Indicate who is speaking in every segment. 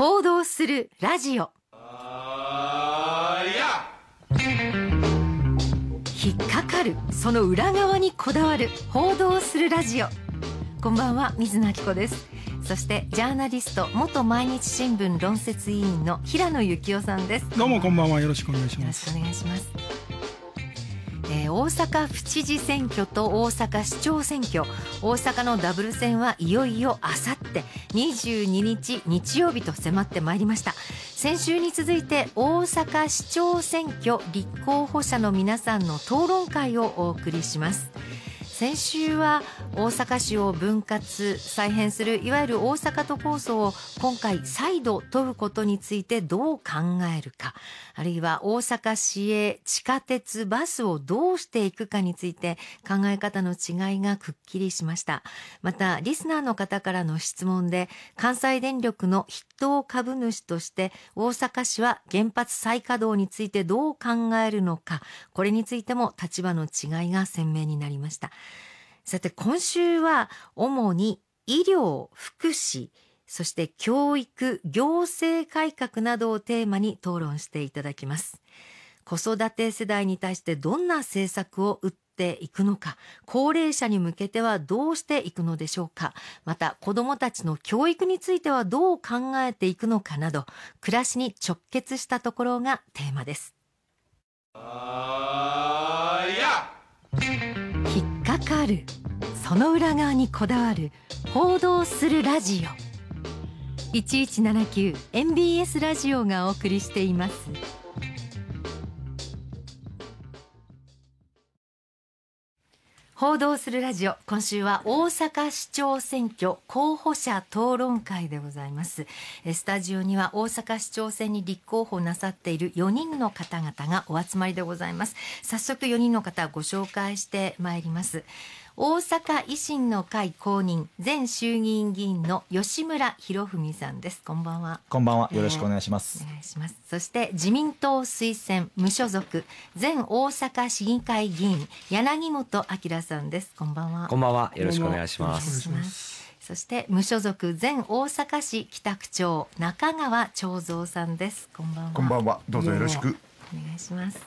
Speaker 1: 報道するラジオ引っかかるその裏側にこだわる報道するラジオこんばんは水野明子ですそしてジャーナリスト元毎日新聞論説委員の平野幸雄さんです
Speaker 2: どうもこんばんはよろしくお願いしますよろしくお
Speaker 1: 願いしますえー、大阪府知事選挙と大阪市長選挙大阪のダブル選はいよいよあさって22日日曜日と迫ってまいりました先週に続いて大阪市長選挙立候補者の皆さんの討論会をお送りします。先週は大阪市を分割再編するいわゆる大阪都構想を今回再度問うことについてどう考えるかあるいは大阪市営地下鉄バスをどうしていくかについて考え方の違いがくっきりしましたまたリスナーの方からの質問で関西電力の党株主として大阪市は原発再稼働についてどう考えるのか、これについても立場の違いが鮮明になりました。さて今週は主に医療、福祉、そして教育、行政改革などをテーマに討論していただきます。子育て世代に対してどんな政策を打ってていくのか高齢者に向けてはどうしていくのでしょうかまた子どもたちの教育についてはどう考えていくのかなど暮らしに直結したところがテーマです。引っかかるその裏側にこだわる報道するラジオ一一七九 m b s ラジオがお送りしています。報道するラジオ今週は大阪市長選挙候補者討論会でございますスタジオには大阪市長選に立候補なさっている4人の方々がお集まりでございます早速4人の方ご紹介してまいります大阪維新の会公認前衆議院議員の吉村博文さんですこんばんは
Speaker 3: こんばんはよろしくお願いします、えー、お願い
Speaker 1: しますそして自民党推薦無所属前大阪市議会議員柳本明さんですこんばんはこんばんはよろしくお願いしますそして無所属前大阪市北区長中川長蔵さんですこんばんはこんばんはどうぞよろしくお願いします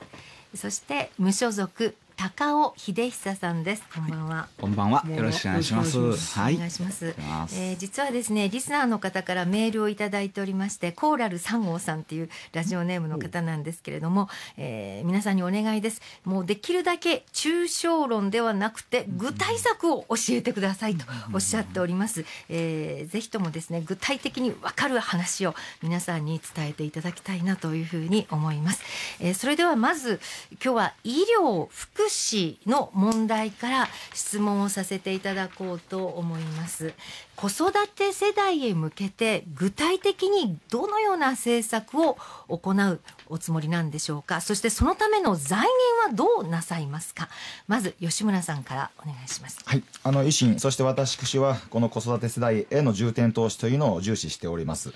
Speaker 1: そして無所属高尾秀久さんです。こんばんは。は
Speaker 4: い、こんばんは。よろしくお願いします。
Speaker 1: はい。お願いします。はえー、実はですね、リスナーの方からメールをいただいておりまして、コーラル三号さんっていうラジオネームの方なんですけれども、えー、皆さんにお願いです。もうできるだけ抽象論ではなくて具体策を教えてくださいとおっしゃっております。えー、ぜひともですね、具体的にわかる話を皆さんに伝えていただきたいなというふうに思います。えー、それではまず今日は医療福福祉の問題から質問をさせていただこうと思います子育て世代へ向けて具体的にどのような政策を行うおつもりなんでしょうかそしてそのための財源はどうなさいますかまず吉村さんからお願いします
Speaker 3: はいあの維新そして私はこの子育て世代への重点投資というのを重視しております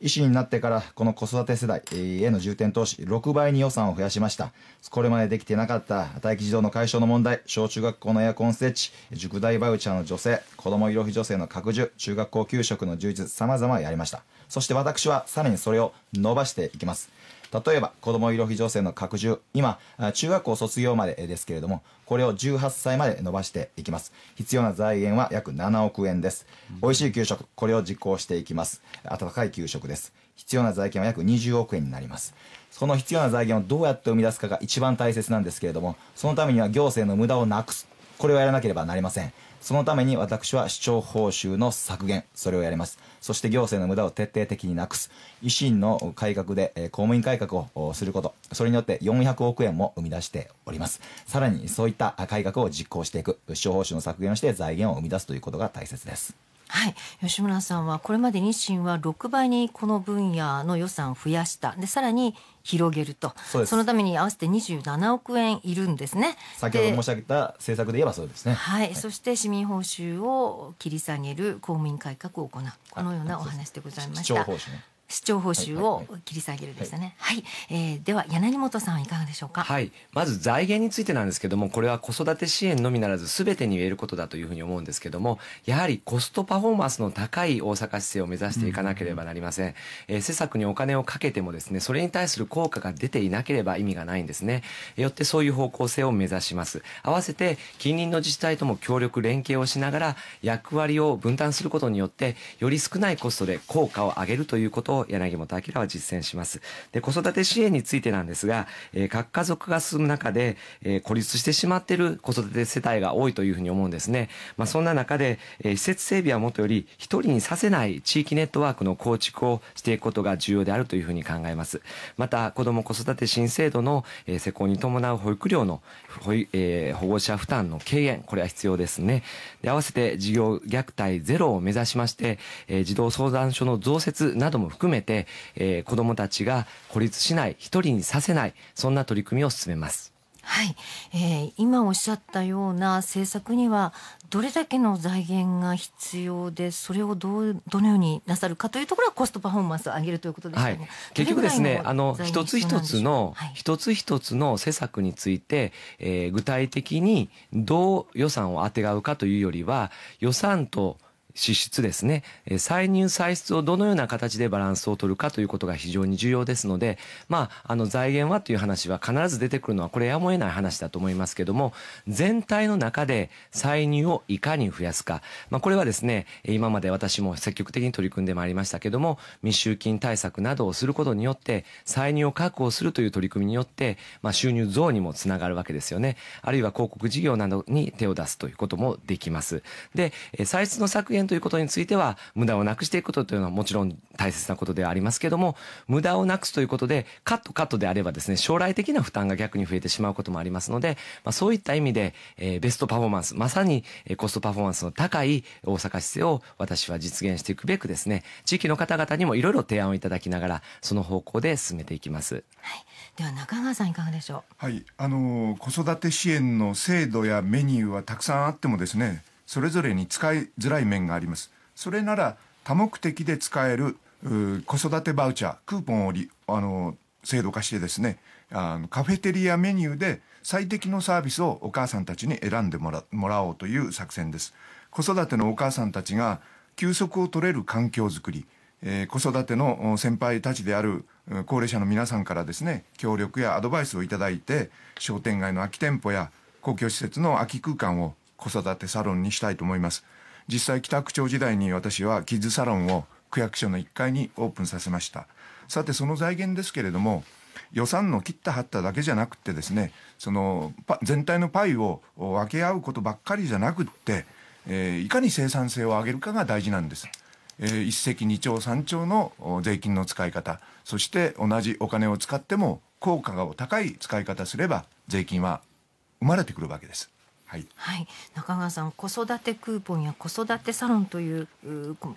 Speaker 3: 医師になってからこの子育て世代への重点投資6倍に予算を増やしましたこれまでできてなかった待機児童の解消の問題小中学校のエアコン設置塾代バウチャーの助成子ども医療費助成の拡充中学校給食の充実さまざまやりましたそして私はさらにそれを伸ばしていきます例えば子ども医療費助成の拡充今中学校卒業までですけれどもこれを18歳まで伸ばしていきます必要な財源は約7億円です、うん、美味しい給食これを実行していきます温かい給食です必要な財源は約20億円になりますその必要な財源をどうやって生み出すかが一番大切なんですけれどもそのためには行政の無駄をなくすこれをやらなければなりませんそのために私は市長報酬の削減、それをやります。そして行政の無駄を徹底的になくす。維新の改革で、え公務員改革をすること、それによって400億円も生み出しております。さらにそういった改革を実行していく、市長報酬の削減をして財源を生み出すということが大切です。
Speaker 1: はい、吉村さんはこれまで日清は6倍にこの分野の予算を増やしたでさらに広げるとそのために合わせて27億円いるんですね先ほど申し
Speaker 3: 上げた政策で言えばそうですね、は
Speaker 1: い、はい、そして市民報酬を切り下げる公務員改革を行うこのようなお話でございました。ね、視聴報酬を切り下げるでしたね。はい、えー、では柳本さんいかがでしょうか。は
Speaker 4: い、まず財源についてなんですけども、これは子育て支援のみならずすべてに言えることだというふうに思うんですけども、やはりコストパフォーマンスの高い大阪市政を目指していかなければなりません。うん、えー、施策にお金をかけてもですね、それに対する効果が出ていなければ意味がないんですね。よってそういう方向性を目指します。合わせて近隣の自治体とも協力連携をしながら役割を分担することによってより少ないコストで効果を上げるということを柳本明は実践します。で、子育て支援についてなんですが、えー、核家族が進む中で、えー、孤立してしまっている子育て世帯が多いというふうに思うんですね。まあ、そんな中で、えー、施設整備はもとより、一人にさせない地域ネットワークの構築をしていくことが重要であるというふうに考えます。また、子ども子育て新制度の、えー、施行に伴う保育料の保,、えー、保護者負担の軽減、これは必要ですね。で、合わせて、事業虐待ゼロを目指しまして、えー、児童相談所の増設なども含め含めて、えー、子どもたちが孤立しない一人にさせないそんな取り組みを進めます。は
Speaker 1: い、えー、今おっしゃったような政策にはどれだけの財源が必要でそれをどうどのようになさるかというところはコストパフォーマンスを上げるということですね、はい、結局ですねあの一つ一つ
Speaker 4: の、はい、一つ一つの施策について、えー、具体的にどう予算をあてがうかというよりは予算と支出ですね歳入歳出をどのような形でバランスを取るかということが非常に重要ですので、まあ、あの財源はという話は必ず出てくるのはこれやむを得ない話だと思いますけども全体の中で歳入をいかに増やすか、まあ、これはですね今まで私も積極的に取り組んでまいりましたけども密集金対策などをすることによって歳入を確保するという取り組みによって、まあ、収入増にもつながるわけですよねあるいは広告事業などに手を出すということもできますで歳出の削減限ということについては無駄をなくしていくことというのはもちろん大切なことではありますけども無駄をなくすということでカットカットであればですね将来的な負担が逆に増えてしまうこともありますので、まあ、そういった意味で、えー、ベストパフォーマンスまさにコストパフォーマンスの高い大阪市政を私は実現していくべくですね地域の方々にもいろいろ提案をい
Speaker 5: ただきながら
Speaker 4: その方向で進めていきます。はい、
Speaker 1: では中川さんいかがでしょ
Speaker 5: う。はい、あの子育て支援の制度やメニューはたくさんあってもですねそれぞれに使いづらい面がありますそれなら多目的で使える子育てバウチャークーポンをあの制度化してですねあのカフェテリアメニューで最適のサービスをお母さんたちに選んでもらもらおうという作戦です子育てのお母さんたちが休息を取れる環境づくり、えー、子育ての先輩たちである高齢者の皆さんからですね協力やアドバイスをいただいて商店街の空き店舗や公共施設の空き空間を子育てサロンにしたいと思います実際北区長時代に私はキッズサロンを区役所の1階にオープンさせましたさてその財源ですけれども予算の切った張っただけじゃなくてですねその全体のパイを分け合うことばっかりじゃなくって、えー、いかに生産性を上げるかが大事なんです。えー、一石二鳥三鳥の税金の使い方そして同じお金を使っても効果が高い使い方すれば税金は生まれてくるわけです。はい、
Speaker 1: はい、中川さん子育てクーポンや子育てサロンという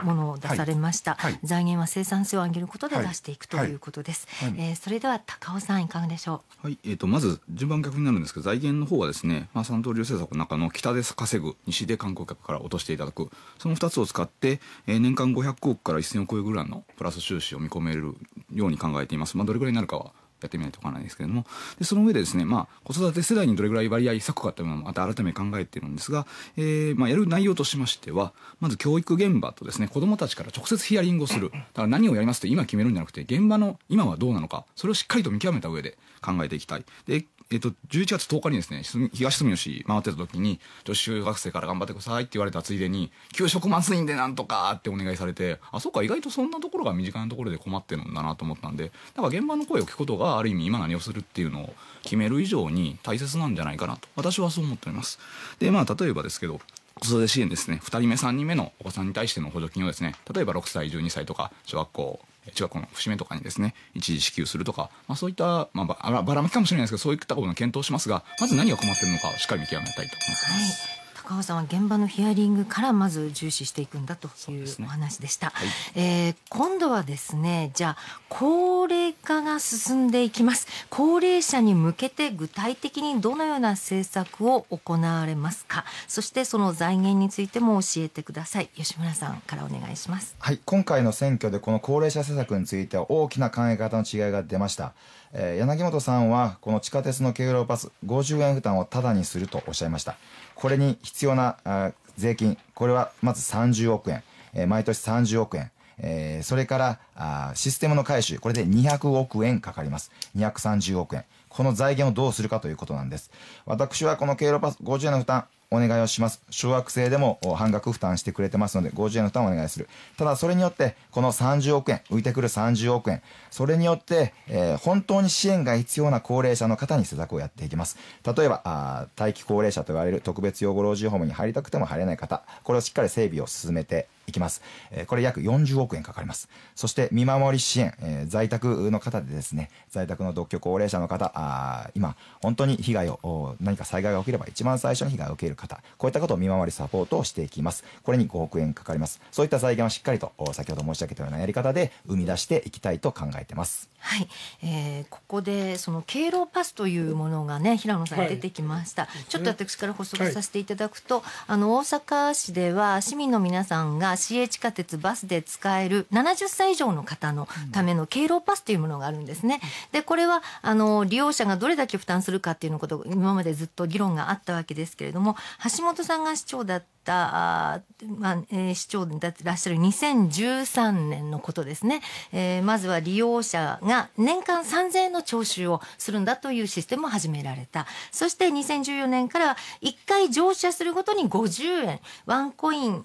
Speaker 1: ものを出されました、はいはい、財源は生産性を上げることで出していくということです、はい、えー、それでは高尾さんいかがでしょうはい、
Speaker 6: えーと、とまず順番逆になるんですけど財源の方はですね、まあ、三刀流政策の中の北で稼ぐ西で観光客から落としていただくその2つを使って、えー、年間500億から1000億円ぐらいのプラス収支を見込めるように考えています、まあ、どれぐらいになるかはやってみないとわからないですけれどもでその上でですね、まあ、子育て世代にどれぐらい割合削くかっていうのもまた改めて考えているんですが、えーまあ、やる内容としましてはまず教育現場とですね子どもたちから直接ヒアリングをするだから何をやりますって今決めるんじゃなくて現場の今はどうなのかそれをしっかりと見極めた上で考えていきたいでえっと、11月10日にですね、東住吉回ってた時に、女子中学生から頑張ってくださいって言われたついでに、給食まずいんでなんとかってお願いされて、あ、そうか、意外とそんなところが身近なところで困ってるんだなと思ったんで、だから現場の声を聞くことが、ある意味今何をするっていうのを決める以上に大切なんじゃないかなと、私はそう思っております。で、まあ、例えばですけど、子育て支援ですね、2人目、3人目のお子さんに対しての補助金をですね、例えば6歳、12歳とか、小学校中学校の節目とかにですね一時支給するとか、まあ、そういった、まあ、ばらまきかもしれないですけどそういったことの検討しますがまず何が困ってるのかをしっかり見極めたいと思ってます。
Speaker 1: はい川さんは現場のヒアリングからまず重視していくんだというお話でした。ねはい、えー、今度はですね、じゃあ高齢化が進んでいきます。高齢者に向けて具体的にどのような政策を行われますか。そしてその財源についても教えてください。吉村さんからお願いします。
Speaker 3: はい、今回の選挙でこの高齢者政策については大きな考え方の違いが出ました。えー、柳本さんはこの地下鉄の経路パス50円負担をタダにするとおっしゃいましたこれに必要な税金これはまず30億円、えー、毎年30億円えー、それからあシステムの回収これで200億円かかります230億円この財源をどうするかということなんです私はこの経路パス50円の負担お願いをします。小学生でも半額負担してくれてますので、50円の負担をお願いする。ただ、それによって、この30億円、浮いてくる30億円、それによって、えー、本当に支援が必要な高齢者の方に施策をやっていきます。例えば、あ待機高齢者と言われる特別養護老人ホームに入りたくても入れない方、これをしっかり整備を進めていきます。これ約40億円かかります。そして見守り支援、在宅の方でですね、在宅の独居高齢者の方、あ今、本当に被害を、何か災害が起きれば一番最初に被害を受ける方、こういったことを見守りサポートをしていきます。これに5億円かかります。そういった財源はしっかりと、先ほど申し上げたようなやり方で生み出していきたいと考えてます。はい、
Speaker 1: えー、ここでその経路パスというものがね、平野さん出てきました。はい、ちょっと私から補足させていただくと、はい、あの大阪市では市民の皆さんが市営地下鉄バスで使える70歳以上の方のための敬老パスというものがあるんですね。でこれはあの利用者がどれだけ負担するかっていうのこと今までずっと議論があったわけですけれども橋本さんが市長だったたあ、まあえー、市長でいらっしゃる2013年のことですね、えー、まずは利用者が年間3000円の徴収をするんだというシステムを始められたそして2014年から1回乗車するごとに50円ワンコイン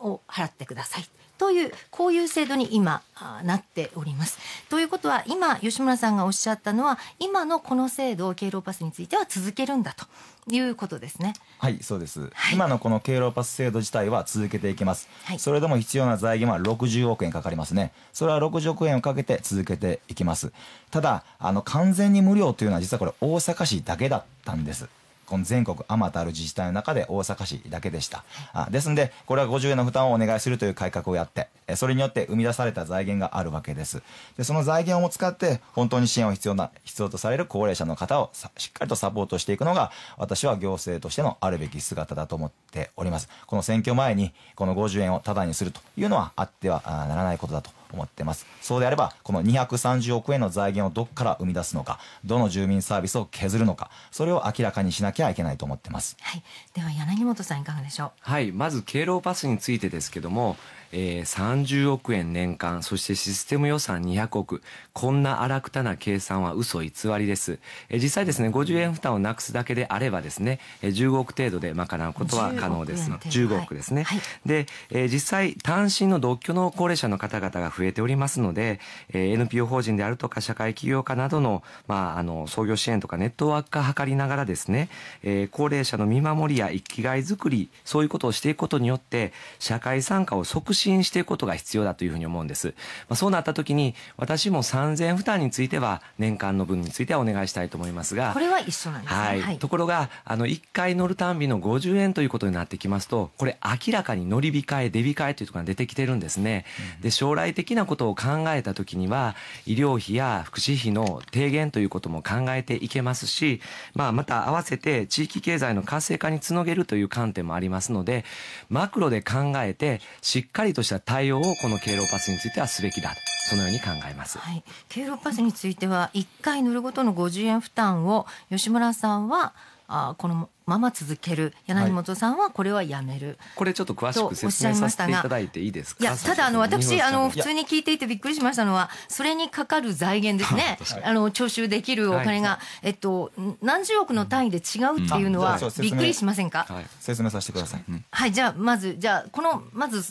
Speaker 1: を払ってくださいというこういう制度に今なっております。ということは今吉村さんがおっしゃったのは今のこの制度を経路パスについては続けるんだということですね。
Speaker 3: はいそうです、はい、今のこの経路パス制度自体は続けていきます、はい、それでも必要な財源は60億円かかりますねそれは60億円をかけて続けていきますただあの完全に無料というのは実はこれ大阪市だけだったんですこの全国あまたある自治体の中で大阪市だけでしたあですのでこれは50円の負担をお願いするという改革をやってそれによって生み出された財源があるわけですでその財源を使って本当に支援を必要な必要とされる高齢者の方をしっかりとサポートしていくのが私は行政としてのあるべき姿だと思っておりますこの選挙前にこの50円をタダにするというのはあってはならないことだと思ってますそうであればこの230億円の財源をどこから生み出すのかどの住民サービスを削るのかそれを明らかにしなきゃいけないと思ってます、
Speaker 1: はい、では柳本さんいかがでしょう
Speaker 4: はいまず敬老パスについてですけどもえー、30億円年間、そしてシステム予算200億、こんな荒くたな計算は嘘偽りです。えー、実際ですね、50円負担をなくすだけであればですね、15億程度で賄うことは可能ですの。1億ですね。はい、で、えー、実際、単身の独居の高齢者の方々が増えておりますので、えー、NPO 法人であるとか社会起業家などの、まあ、あの、創業支援とかネットワーク化を図りながらですね、えー、高齢者の見守りや生きがいづくり、そういうことをしていくことによって、社会参加を促進信していくことが必要だというふうに思うんです。まあ、そうなった時に、私も三千0負担については、年間の分についてはお願いしたいと思いますが。これ
Speaker 1: は一緒なんですね。は
Speaker 4: い。ところが、あの、一回乗るたんびの五十円ということになってきますと、これ明らかに乗り控え、出控えというところが出てきてるんですね。で、将来的なことを考えた時には、医療費や福祉費の低減ということも考えていけますし、まあ、また合わせて地域経済の活性化につなげるという観点もありますので、マクロで考えて、しっかりりとした対応をこの経路パスについてはすべきだと。そのように考えます、はい、
Speaker 1: 経路パスについては1回乗るごとの50円負担を吉村さんはあこのまま続ける柳本さんはこれはやめる、はい、
Speaker 4: これちょっと詳しく説明させていただいていいですかいやただあの私あの普通
Speaker 1: に聞いていてびっくりしましたのはそれにかかる財源ですねあの徴収できるお金が、はい、えっと何十億の単位で違うっていうのはびっくりしませんか、うんうんは
Speaker 3: い、説明させてください、うん、
Speaker 1: はいじゃあまずじゃあこのまず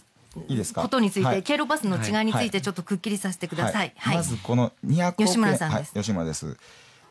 Speaker 3: ことについて、い経路バスの違いについて
Speaker 1: ちょっとくっきりさせてください。まず
Speaker 3: この200吉村さんです。吉村です。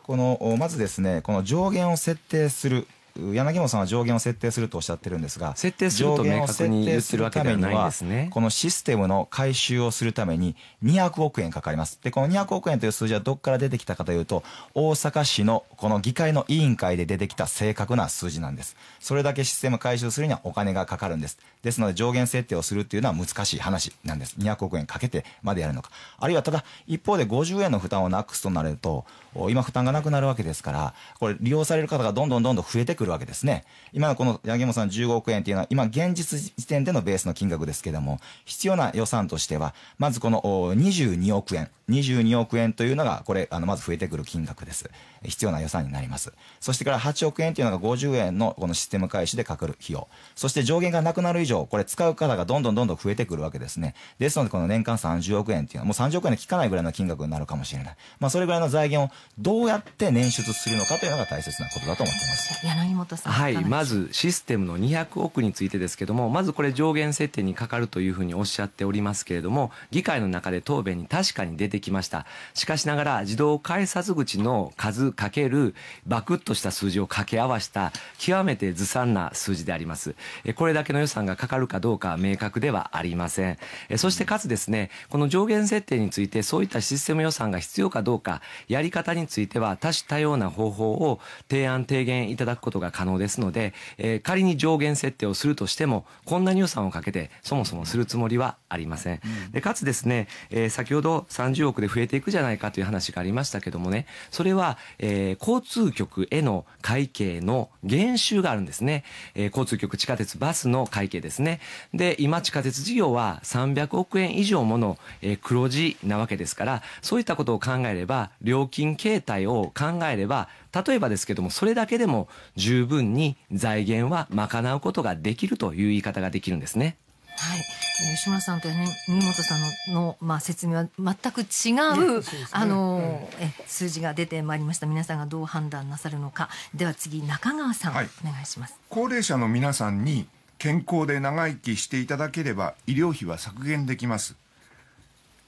Speaker 3: このまずですねこの上限を設定する柳本さんは上限を設定するとおっしゃってるんですが設定すると明確に言ってるわけではないですねこのシステムの回収をするために200億円かかりますでこの200億円という数字はどこから出てきたかというと大阪市のこの議会の委員会で出てきた正確な数字なんですそれだけシステム回収するにはお金がかかるんですですので上限設定をするっていうのは難しい話なんです200億円かけてまでやるのかあるいはただ一方で50円の負担をなくすとなると今負担がなくなるわけですからこれ利用される方がどんどんどんどん増えてくるわけですね今のこの八木本さん15億円っていうのは今現実時点でのベースの金額ですけども必要な予算としてはまずこの22億円22億円というのがこれあのまず増えてくる金額です必要な予算になりますそしてから8億円というのが50円のこのシステム開始でかかる費用そして上限がなくなる以上これ使う方がどんどんどんどん増えてくるわけですねですのでこの年間30億円っていうのはもう30億円で効かないぐらいの金
Speaker 4: 額になるかもしれない、ま
Speaker 3: あ、それぐらいの財源をどうやって捻出するのかというのが大
Speaker 4: 切なことだと思ってます柳本さんはいまずシステムの200億についてですけどもまずこれ上限設定にかかるというふうにおっしゃっておりますけれども議会の中で答弁に確かに出てきましたしかしながら自動改札口の数かけるバクッとした数字を掛け合わせた極めてずさんな数字でありますこれだけの予算がかかるかどうか明確ではありませんそしてかつですねこの上限設定についてそういったシステム予算が必要かどうかやり方方については多種多様な方法を提案提言いただくことが可能ですので、えー、仮に上限設定をするとしてもこんなに予算をかけてそもそもするつもりはありません。でかつですね、えー、先ほど30億で増えていくじゃないかという話がありましたけどもねそれは、えー、交通局への会計の減収があるんですね、え交通局地下鉄バスの会計ですねで今地下鉄事業は300億円以上もの、え黒字なわけですからそういったことを考えれば料金形態を考えれば例えばですけどもそれだけでも十分に財源は賄うことができるという言い方ができるんですね。は
Speaker 1: い、吉村さんと新本さんののまあ、説明は全く違う、ね、あの、うん、え数字が出てまいりました皆さんがどう判断なさるのかでは次中川さん、はい、お願いします
Speaker 5: 高齢者の皆さんに健康で長生きしていただければ医療費は削減できます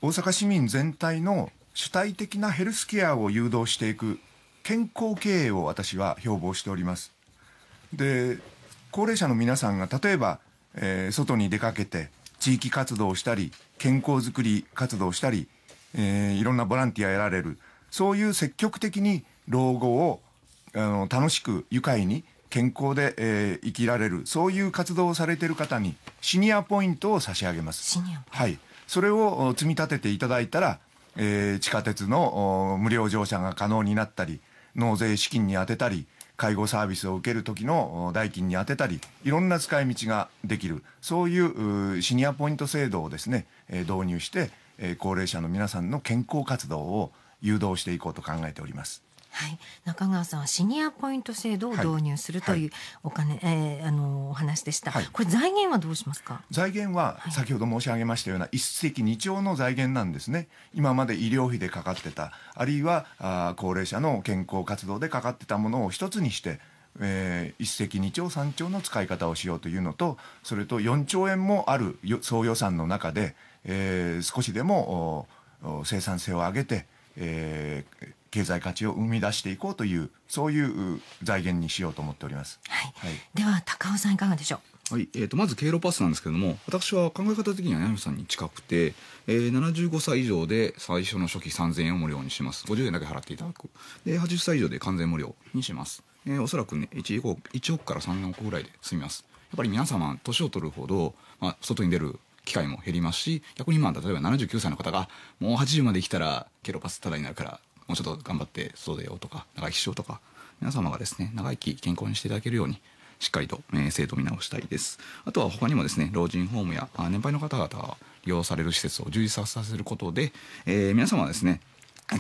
Speaker 5: 大阪市民全体の主体的なヘルスケアを誘導していく健康経営を私は標榜しておりますで高齢者の皆さんが例えば、えー、外に出かけて地域活動をしたり健康づくり活動をしたり、えー、いろんなボランティアやられるそういう積極的に老後をあの楽しく愉快に健康で、えー、生きられるそういう活動をされている方にシニアポイントを差し上げます。はい、それを積み立てていただいたらえー、地下鉄の無料乗車が可能になったり納税資金に充てたり介護サービスを受ける時の代金に充てたりいろんな使い道ができるそういうシニアポイント制度をですね、え導入して、え高齢者の皆さんの健康活動を誘導していこうと考えております。
Speaker 1: はい、中川さんはシニアポイント制度を導入するというお金、はい、えー、あのお話でした、はい、これ財源はどうしますか
Speaker 5: 財源は先ほど申し上げましたような一石二鳥の財源なんですね今まで医療費でかかってたあるいはあ高齢者の健康活動でかかってたものを一つにしてえー、一石二鳥三鳥の使い方をしようというのとそれと4兆円もある総予算の中で、えー、少しでも生産性を上げて、えー、経済価値を生み出していこうというそういう財源にしようと思っております。はい。はい、では高尾さんいかがでしょう。はい。えっ、ー、とまず経路パスなんですけれども、
Speaker 6: 私は考え方的には柳さんに近くて、えー、75歳以上で最初の初期3000円を無料にします。50円だけ払っていただく。で80歳以上で完全無料にします。えー、おそらくね1億 ,1 億から3億ぐらいで済みます。やっぱり皆様年を取るほど、まあ、外に出る機会も減りますし逆にま例えば79歳の方がもう80まで来たらケロパスタダになるからもうちょっと頑張って外出ようとか長生きしようとか皆様がですね長生き健康にしていただけるようにしっかりと、えー、制度見直したいですあとは他にもですね老人ホームや年配の方々が利用される施設を充実させることで、えー、皆様はですね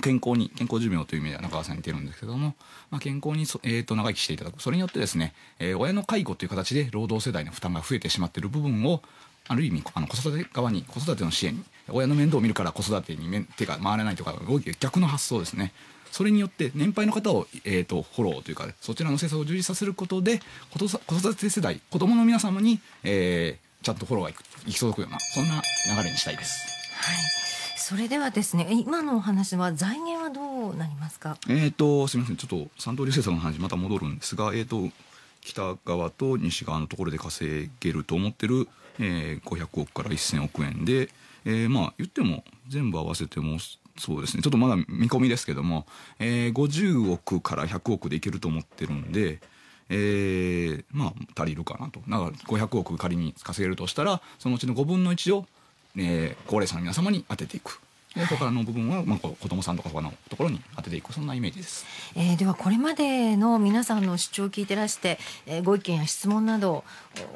Speaker 6: 健康に健康寿命という意味では中川さんに似てるんですけども、まあ、健康にえー、と長生きしていただくそれによってですね、えー、親の介護という形で労働世代の負担が増えてしまっている部分をある意味あの子育て側に子育ての支援親の面倒を見るから子育てに手が回らないとか逆の発想ですね。それによって年配の方を、えーと、フォローというかそちらの政策を充実させることで子育て世代子どもの皆様に、えー、ちゃんとフォローがい行き届くようなそんな流れにしたいです。はい
Speaker 1: それではですね今のお話は財源はどうなりますか
Speaker 6: えっ、ー、とすみませんちょっと三刀流政策の話また戻るんですがえっ、ー、と北側と西側のところで稼げると思ってるえ500億から1000億円で、えー、まあ言っても全部合わせてもそうですねちょっとまだ見込みですけども、えー、50億から100億でいけると思ってるんで。えー、まあ足りるかなとだから500億仮に稼げるとしたらそのうちの5分の1を、えー、高齢者の皆様に当てていくでそこからの部分は、まあ、子どもさんとか他のところに当てていくそんな
Speaker 1: イメージです、えー、ではこれまでの皆さんの主張を聞いてらして、えー、ご意見や質問など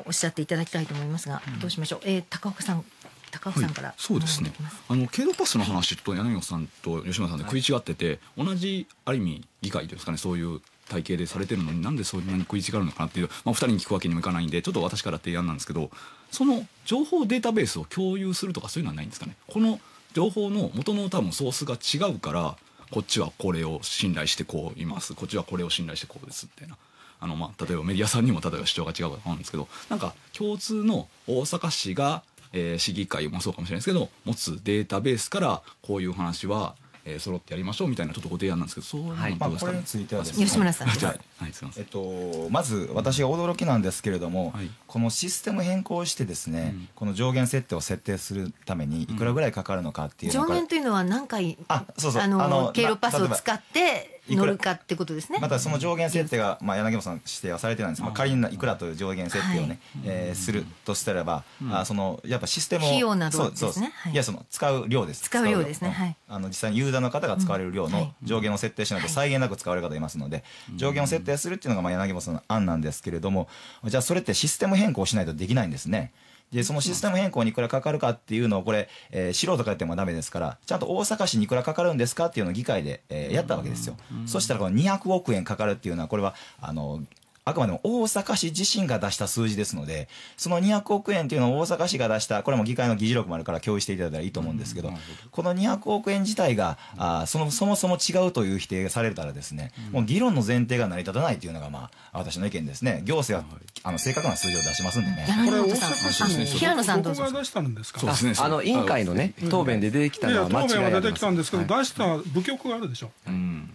Speaker 1: おっしゃっていただきたいと思いますが、うん、どうしましょう、えー、高岡さん高尾さんから、はい、そうですね
Speaker 6: あの経路パスの話と柳本さんと吉村さんで食い違ってて、はい、同じある意味議会ですかねそういう体系でされてるのになんでそんなに食い違うのかなっていう、まあ、お二人に聞くわけにもいかないんでちょっと私から提案なんですけどその情報データベースを共有するとかそういうのはないんですかねこの情報の元の多分ソースが違うからこっちはこれを信頼してこういますこっちはこれを信頼してこうですみたいな。あのまあ、例えばメディアさんにも例えば主張が違うかと思うんですけどなんか共通の大阪市がえー、市議会もそうかもしれないですけど持つデータベースからこういう話はえー、揃ってやりましょうみたいなちょっとご提案なんですけど、そう
Speaker 1: はい、まあこれについてはですね、吉村さん、はい、
Speaker 6: はいすまえっ
Speaker 3: とまず私が驚きなんですけれども、はい、このシステム変更してですね、うん、この上限設定を設定するためにいくらぐらいかかるのかっていう、うん、上限
Speaker 1: というのは何回
Speaker 3: あそうそうあの経路パスを使っ
Speaker 1: て乗るかってことですねまたそ
Speaker 3: の上限設定が、まあ、柳本さん指定はされてないんですが、まあ、仮にいくらという上限設定をね、はい、えー、するとしたらば、うん、あそのやっぱシステムを費用などですね、はい、いやその使う量です使う量ですね、はい、あの実際にユーザーの方が使われる量の上限を設定しないと際限なく使われる方いますので、上限を設定するっていうのが、まあ、柳本さんの案なんですけれどもじゃあそれってシステム変更しないとできないんですね。でそのシステム変更にいくらかかるかっていうのをこれ、えー、素人からやってもダメですからちゃんと大阪市にいくらかかるんですかっていうのを議会で、えー、やったわけですよ、そしたらこの200億円かかるっていうのはこれはあのあくまでも大阪市自身が出した数字ですので、その200億円というのを大阪市が出した、これも議会の議事録もあるから共有していただいたらいいと思うんですけど、この200億円自体が、あそのそもそも違うという否定がされたらですね、もう議論の前提が成り立たないというのが、まあ、私の意見ですね。行政は、あの、正確な数字を出しますんでね。
Speaker 2: これ大阪市ですね。平野さんどうぞ。出したんですかそうですね。あの、委員会のね、答弁で出てきたのは間違い答弁は出てきたんですけど、出した部局があるでしょ。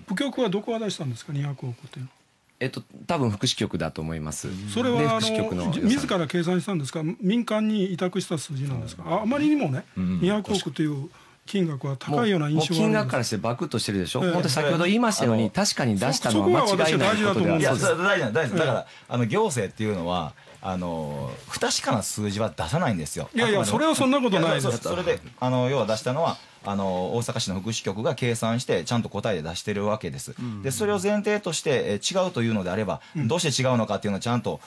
Speaker 2: 部局はどこが出したんですか、200億というのは。
Speaker 4: えっと、多分福祉局だと思います。それは福祉局の自
Speaker 2: ら計算したんですか、民間に委託した数字なんですか、ああまりにもね、うん、200億という金額は高いような印象金額から
Speaker 4: してバクッとしてるでしょ、えー、先ほど言いましたように、え確かに出したのは間違いないことであるい大事だ
Speaker 3: だから、あの行政っていうのはあの不確かな数字は出さないんですよいやいやそれはそんなことないですそれであの要は出したのはあの大阪市の福祉局が計算してちゃんと答えで出してるわけです。でそれを前提として、え違うというのであれば、どうして違うのかっていうのをちゃんと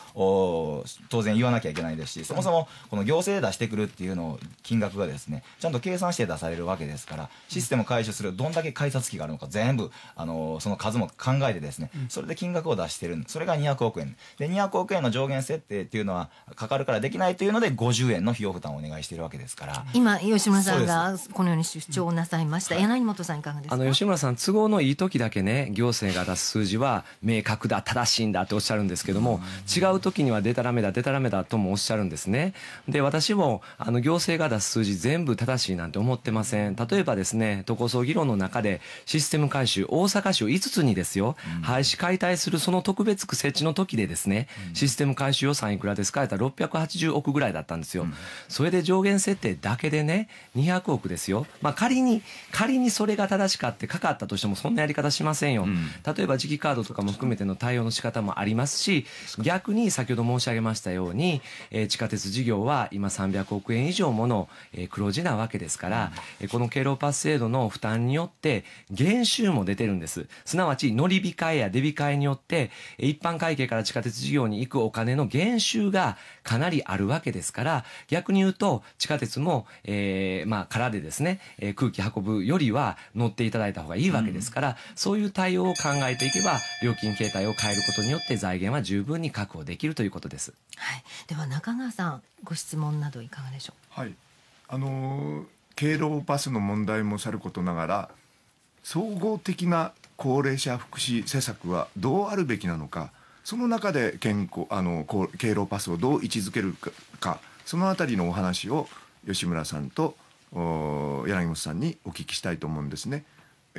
Speaker 3: 当然言わなきゃいけないですしそもそもこの行政で出してくるっていうのを金額がですねちゃんと計算して出されるわけですからシステムを回収するどんだけ改札機があるのか全部あのその数も考えてですねそれで金額を出してるそれが200億円で200億円の上限設定っていうのはかかるからできないというので50円の費用負
Speaker 4: 担をお願いしてるわけですから
Speaker 1: 今吉村さんがこのように張なさいました、はい、柳本さんいかがで
Speaker 4: すかあの吉村さん都合のいい時だけね行政が出す数字は明確だ正しいんだっておっしゃるんですけども、違う時にはデタラメだデタラメだともおっしゃるんですねで私もあの行政が出す数字全部正しいなんて思ってません例えばですね都構想議論の中でシステム改修大阪市を5つにですよ、廃止解体するその特別区設置の時でですね、システム改修予算いくらですかって680億ぐらいだったんですよ、それで上限設定だけでね200億ですよまあ仮に仮にそれが正しかってかかったとしてもそんなやり方しませんよ、うん、例えば磁気カードとかも含めての対応の仕方もありますし逆に先ほど申し上げましたように、えー、地下鉄事業は今300億円以上もの、えー、黒字なわけですから、うん、この経路パス制度の負担によって減収も出てるんですすなわち乗り控えや出控えによって一般会計から地下鉄事業に行くお金の減収がかなりあるわけですから逆に言うと地下鉄も、えー、まあ、空でですね、えー、空気運ぶよりは乗っていただいた方がいいわけですから、うん、そういう対応を考えていけば料金形態を変えることによって財
Speaker 5: 源は十分に確保できるということです。は
Speaker 1: い、では中川さんご質問などいかがで
Speaker 5: しょう。はい、あの敬老バスの問題もさることながら総合的な高齢者福祉施策はどうあるべきなのか。その中で健康あの経路パスをどう位置づけるかそのあたりのお話を吉村さんとお柳本さんにお聞きしたいと思うんですね。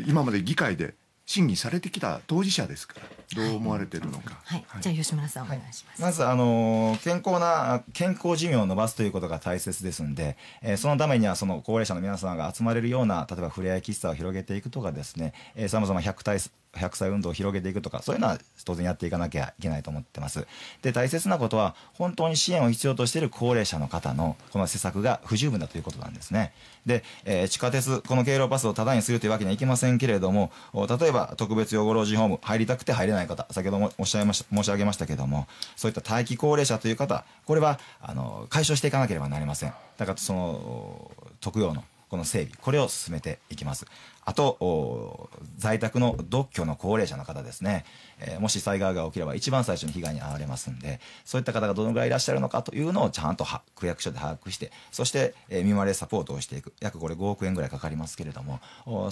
Speaker 5: 今まで議会で審議されてきた当事者ですから、どう思われているのか。はい、は
Speaker 1: い、じゃあ吉村さんお願いしま
Speaker 3: す。はい、まずあの健康な健康寿命を伸ばすということが大切ですんで、えー、そのためにはその高齢者の皆さんが集まれるような例えばふれあい喫茶を広げていくとかですね、えー、さまざま百対100歳運動を広げていくとかそういうのは当然やっていかなきゃいけないと思ってますで大切なことは本当に支援を必要としている高齢者の方のこの施策が不十分だということなんですねで、えー、地下鉄この経路パスをただにするというわけにはいきませんけれども例えば特別養護老人ホーム入りたくて入れない方先ほどもおっしゃいました申し上げましたけどもそういった待機高齢者という方これはあの解消していかなければなりませんだからその特養のこの整備これを進めていきますあと在宅の独居の高齢者の方ですね、えー、もし災害が起きれば一番最初に被害に遭われますんでそういった方がどのぐらいいらっしゃるのかというのをちゃんと区役所で把握してそして、えー、見回りサポートをしていく約これ5億円ぐらいかかりますけれども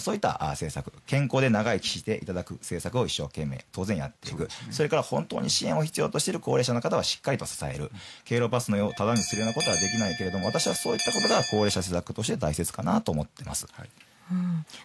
Speaker 3: そういった政策健康で長生きしていただく政策を一生懸命当然やっていくそれから本当に支援を必要としている高齢者の方はしっかりと支える経路パスのようただにするようなことはできないけれども私はそういったことが高齢者施策として大切かなと思ってます。はい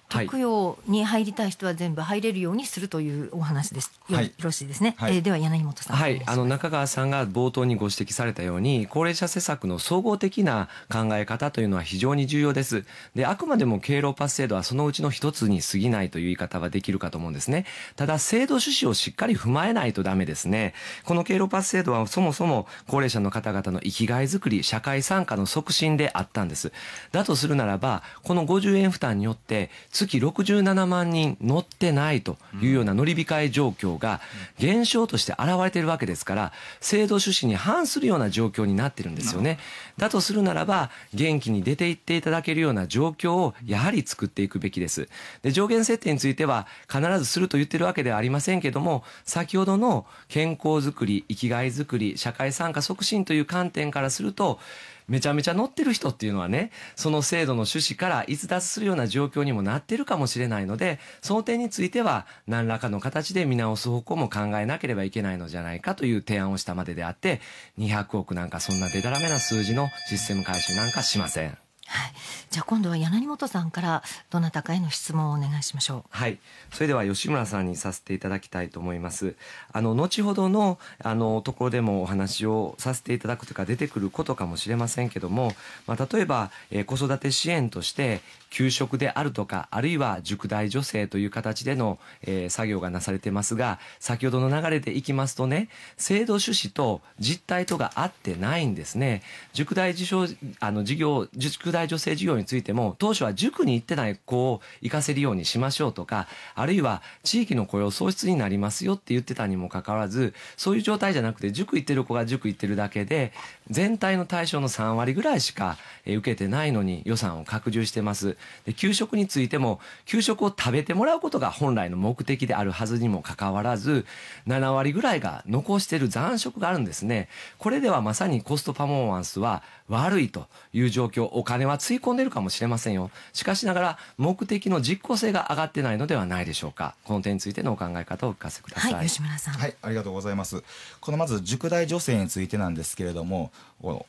Speaker 3: 特
Speaker 1: 養に入りたい人は全部入れるようにするというお話です。はい、よろしいですね。はい、えでは柳本さ
Speaker 4: ん。はい、あの中川さんが冒頭にご指摘されたように、高齢者施策の総合的な考え方というのは非常に重要です。で、あくまでも経路パス制度はそのうちの一つに過ぎないという言い方はできるかと思うんですね。ただ制度趣旨をしっかり踏まえないとダメですね。この経路パス制度はそもそも高齢者の方々の生きがいづくり、社会参加の促進であったんです。だとするならば、この50円負担によって月67万人乗ってないというような乗り控え状況が減少として現れているわけですから制度趣旨に反するような状況になってるんですよね。だとするならば元気に出ていっていただけるような状況をやはり作っていくべきです。で上限設定については必ずすると言ってるわけではありませんけども先ほどの健康づくり生きがいづくり社会参加促進という観点からするとめちゃめちゃ乗ってる人っていうのはね、その制度の趣旨から逸脱するような状況にもなってるかもしれないので、その点については何らかの形で見直す方向も考えなければいけないのじゃないかという提案をしたまでであって、200億なんかそんなデタラメな数字のシステム改修なんかしません。は
Speaker 1: い、じゃあ今度は柳本さんからどなたかへの質問をお願いしまし
Speaker 4: ょう。はい、それでは吉村さんにさせていただきたいと思います。あの後ほどのあのところでもお話をさせていただくというか出てくることかもしれませんけども、まあ、例えば、えー、子育て支援として給食であるとかあるいは塾代助成という形での、えー、作業がなされてますが先ほどの流れでいきますとね制度趣旨と実態とが合ってないんですね塾代受賞あの事業塾代助成事業についても当初は塾に行ってない子を行かせるようにしましょうとかあるいは地域の雇用創出になりますよって言ってたにもかかわらずそういう状態じゃなくて塾行ってる子が塾行ってるだけで全体の対象の3割ぐらいしか受けてないのに予算を拡充してますで給食についても給食を食べてもらうことが本来の目的であるはずにもかかわらず7割ぐらいが残している残食があるんですねこれではまさにコストパフォーマンスは悪いという状況、お金はつい込んでるかもしれませんよ。しかしながら、目的の実効性が上がってないのではないでしょうか。この点についてのお考え方をお聞かせください。はい、吉村さん。はい、ありがとうございます。このまず、塾
Speaker 3: 代女性についてなんですけれども、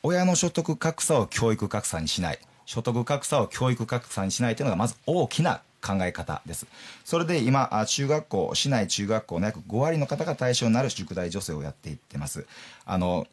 Speaker 3: 親の所得格差を教育格差にしない。所得格差を教育格差にしないというのがまず大きな考え方です。それで今、中学校、市内中学校の約5割の方が対象になる塾代助成をやっていってます。あの、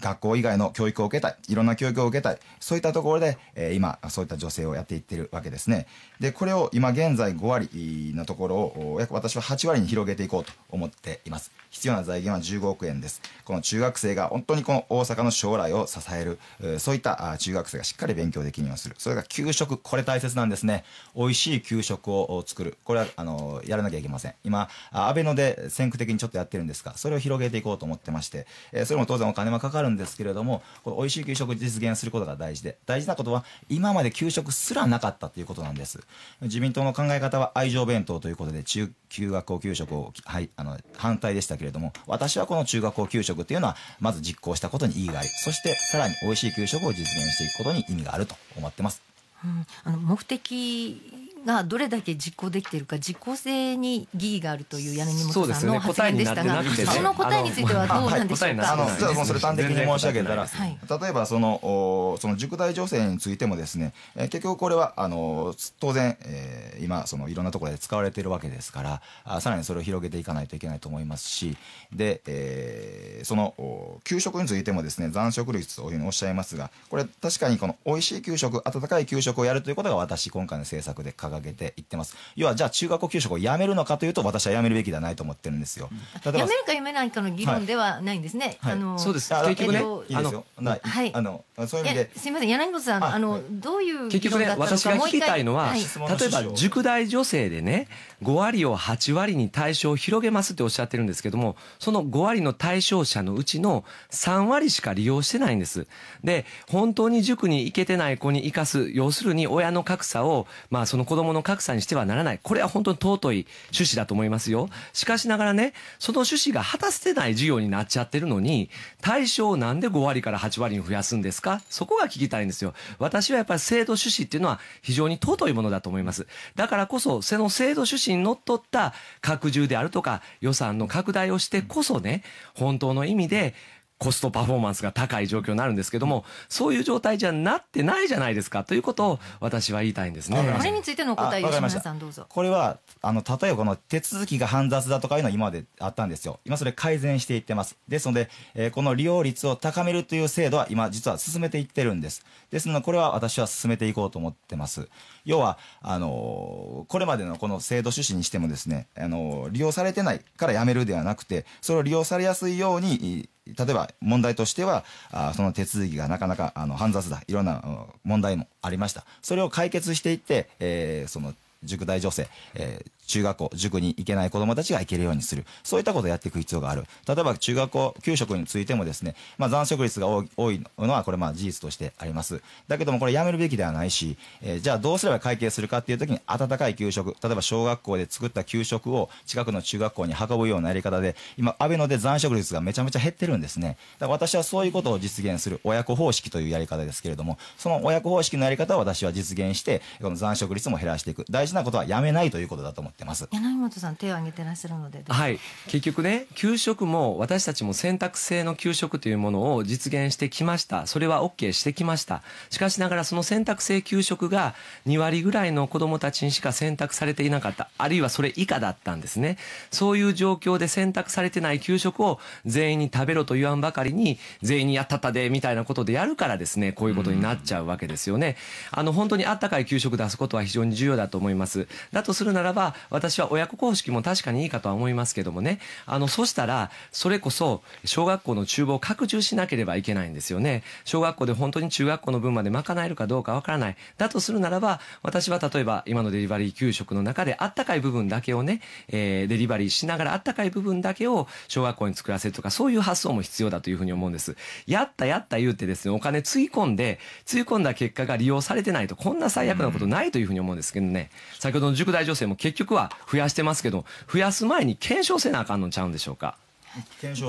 Speaker 3: 学校以外の教育を受けたいいろんな教育を受けたいそういったところで、えー、今そういった女性をやっていってるわけですねでこれを今現在5割のところを約私は8割に広げていこうと思っています必要な財源は15億円ですこの中学生が本当にこの大阪の将来を支えるそういった中学生がしっかり勉強できるようにするそれが給食これ大切なんですね美味しい給食を作るこれはあのやらなきゃいけません今安倍ので先駆的にちょっとやってるんですがそれを広げていこうと思ってまして、えー、それも当然お金はかかるんですけれどもこれ美味しい給食実現することが大事で大事なことは今まで給食すらなかったということなんです自民党の考え方は愛情弁当ということで中級学校給食を、はい、あの反対でしたけれども私はこの中学校給食っていうのはまず実行したことに意義がありそしてさらに美味しい給食を実現していくことに意味があると思ってます。う
Speaker 1: ん、あの目的がどれだけ実行できているか実効性に疑義があるという柳本さんの発言でしたが、ね、その答えについては
Speaker 3: どうなんでしょうか。あのあそれ端的に申し上げたら、例えばそのその塾大女性についてもですね、えー、結局これはあの当然、えー、今そのいろんなところで使われているわけですからあさらにそれを広げていかないといけないと思いますしで、えー、その給食についてもですね残食率というふうにおっしゃいますがこれ確かにこの美味しい給食温かい給食をやるということが私今回の政策で掲掲げていってます要はじゃあ中学校給食をやめるのかというと私はやめるべきではないと思ってるんですよやめる
Speaker 1: かやめないかの議論ではないんですね、はい、あのそうです結局ね、いいですよ
Speaker 4: はいあのそういう意味で
Speaker 1: すみません柳本さんあのどういう結局ね私が聞きたいのは、例えば塾
Speaker 4: 大女性でね5割を8割に対象を広げますっておっしゃってるんですけどもその5割の対象者のうちの3割しか利用してないんですで本当に塾に行けてない子に生かす要するに親の格差をまあその子子供の格差にしてはならない。これは本当に尊い趣旨だと思いますよ。しかしながらね、その趣旨が果たせてない授業になっちゃってるのに、対象をなんで5割から8割に増やすんですかそこが聞きたいんですよ。私はやっぱり制度趣旨っていうのは非常に尊いものだと思います。だからこそ、その制度趣旨にのっとった拡充であるとか、予算の拡大をしてこそね、本当の意味で、コストパフォーマンスが高い状況になるんですけども、そういう状態じゃなってないじゃないですかということを私は言いたいんですね。これについてのお答え吉村さんどうぞ。これは
Speaker 3: あの例えばこの手続きが煩雑だとかいうのは今まであったんですよ。今それ改善していってます。ですので、えー、この利用率を高めるという制度は今実は進めていってるんです。ですのでこれは私は進めていこうと思ってます。要はあのこれまでのこの制度趣旨にしてもですね、あの利用されてないからやめるではなくて、それを利用されやすいように例えば問題としてはあその手続きがなかなかあの煩雑だいろんな問題もありましたそれを解決していって、えー、その塾大女性、えー、中学校、塾に行けない子供たちが行けるようにする。そういったことをやっていく必要がある。例えば中学校、給食についてもですね、まあ、残食率が多いのはこれまあ事実としてあります。だけどもこれやめるべきではないし、えー、じゃあどうすれば会計するかっていう時に温かい給食、例えば小学校で作った給食を近くの中学校に運ぶようなやり方で、今、安倍ので残食率がめちゃめちゃ減ってるんですね。だから私はそういうことを実現する親子方式というやり方ですけれども、その親子方式のやり方を私は実現して、この残食率も減らしていく。大事なことはやめないということだと思う。っ
Speaker 1: てます柳本さん手を挙げてらっしゃるので
Speaker 4: はい結局ね給食も私たちも選択制の給食というものを実現してきましたそれは OK してきましたしかしながらその選択制給食が2割ぐらいの子どもたちにしか選択されていなかったあるいはそれ以下だったんですねそういう状況で選択されてない給食を全員に食べろと言わんばかりに全員にやったったでみたいなことでやるからですねこういうことになっちゃうわけですよね、あの本当にあったかい給食出すことは非常に重要だと思いますだとするならば私は親子公式も確かにいいかとは思いますけどもねあのそしたらそれこそ小学校の厨房を拡充しなければいけないんですよね小学校で本当に中学校の分まで賄えるかどうかわからないだとするならば私は例えば今のデリバリー給食の中であったかい部分だけをね、えー、デリバリーしながらあったかい部分だけを小学校に作らせるとかそういう発想も必要だというふうに思うんですやったやった言うてですねお金つぎ込んでつぎ込んだ結果が利用されてないとこんな最悪なことないというふうに思うんですけどね、先ほどの塾大女性も結局は増やしてますけど増やす前に検証せなあかんのちゃうんでしょうか。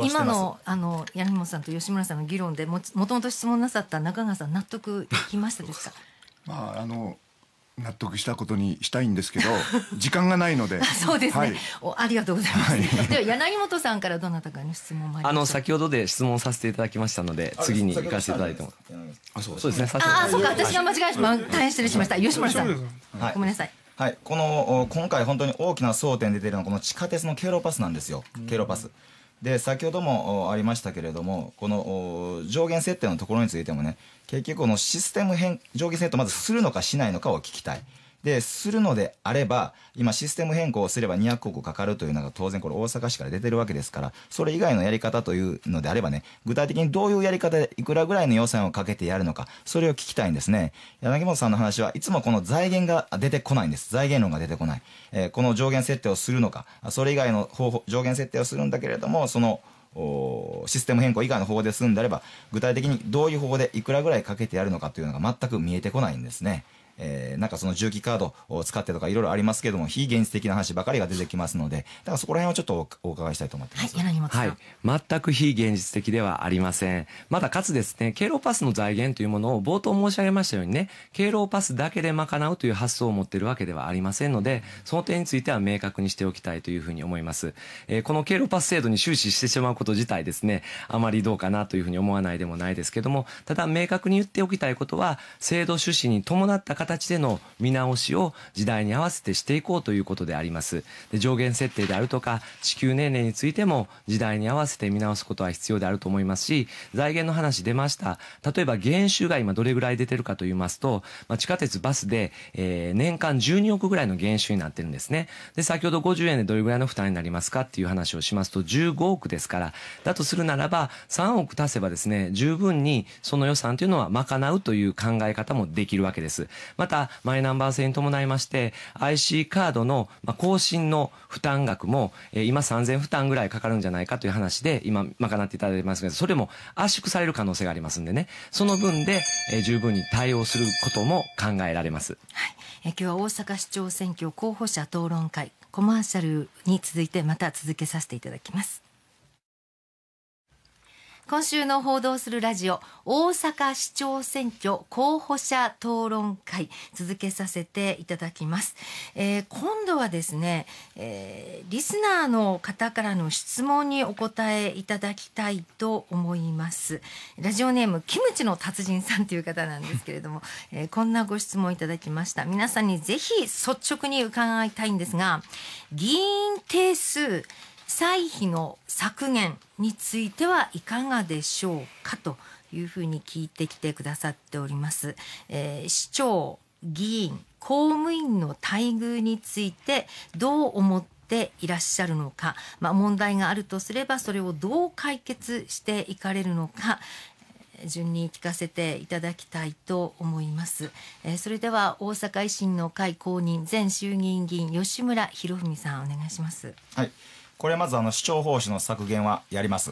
Speaker 1: 今のあの柳本さんと吉村さんの議論でももともと質問なさった中川さん納得いきましたで
Speaker 5: すか まああの納得したことにしたいんですけど 時間がないので そうですね、
Speaker 1: はい、ありがとうございます、はい、では柳本さんからどなたかに質問あの先
Speaker 4: ほどで質問させていただきましたので次に行かせていただいてもあそうですねあそうか私が間違えました大変失礼しました吉村さん、はい、ごめんなさいはい、この今回本当に
Speaker 3: 大きな争点で出ているのはこの地下鉄の経路パスなんですよ、経路パス。で先ほどもありましたけれどもこの上限設定のところについてもね結局このシステム変上限設定をまずするのかしないのかを聞きたいでするのであれば今システム変更をすれば200億かかるというのが当然これ大阪市から出てるわけですからそれ以外のやり方というのであればね具体的にどういうやり方でいくらぐらいの予算をかけてやるのかそれを聞きたいんですね柳本さんの話はいつもこの財源が出てこないんです財源論が出てこない、えー、この上限設定をするのかそれ以外の方法上限設定をするんだけれどもそのシステム変更以外の方法で済んであれば具体的にどういう方法でいくらぐらいかけてやるのかというのが全く見えてこないんですね。えー、なんかその重機カードを使ってとかいろいろありますけども非現実的な話
Speaker 4: ばかりが出てきますのでだからそこら辺はちょっとお伺いしたいと思ってます、はい、はい、全く非現実的ではありませんまだかつですね敬老パスの財源というものを冒頭申し上げましたようにね敬老パスだけで賄うという発想を持っているわけではありませんのでその点については明確にしておきたいというふうに思います、えー、この敬老パス制度に終始してしまうこと自体ですねあまりどうかなというふうに思わないでもないですけどもただ明確に言っておきたいことは制度趣旨に伴った形形での見直しを時代に合わせてしていこうということであります。で上限設定であるとか、地球年齢についても時代に合わせて見直すことは必要であると思いますし、財源の話出ました。例えば、減収が今どれぐらい出てるかと言いますと、まあ、地下鉄、バスで、えー、年間12億ぐらいの減収になってるんですね。で、先ほど50円でどれぐらいの負担になりますかっていう話をしますと、15億ですから、だとするならば、3億足せばですね、十分にその予算というのは賄うという考え方もできるわけです。またマイナンバー制に伴いまして IC カードの更新の負担額も今3000負担ぐらいかかるんじゃないかという話で今賄っていただいてますけどそれも圧縮される可能性がありますんでねその分で十分に対応することも考えられます、は
Speaker 1: い、え今日は大阪市長選挙候補者討論会コマーシャルに続いてまた続けさせていただきます。今週の報道するラジオ大阪市長選挙候補者討論会続けさせていただきます、えー、今度はですね、えー、リスナーの方からの質問にお答えいただきたいと思いますラジオネームキムチの達人さんという方なんですけれども、えー、こんなご質問いただきました皆さんにぜひ率直に伺いたいんですが議員定数歳費の削減についてはいかがでしょうかというふうに聞いてきてくださっております。えー、市長議員公務員の待遇についてどう思っていらっしゃるのか、まあ、問題があるとすればそれをどう解決していかれるのか順に聞かせていただきたいと思います、えー、それでは大阪維新の会公認前衆議院議員吉村博文さんお願いします
Speaker 3: はいこれまずあの市長報酬の削減はやります。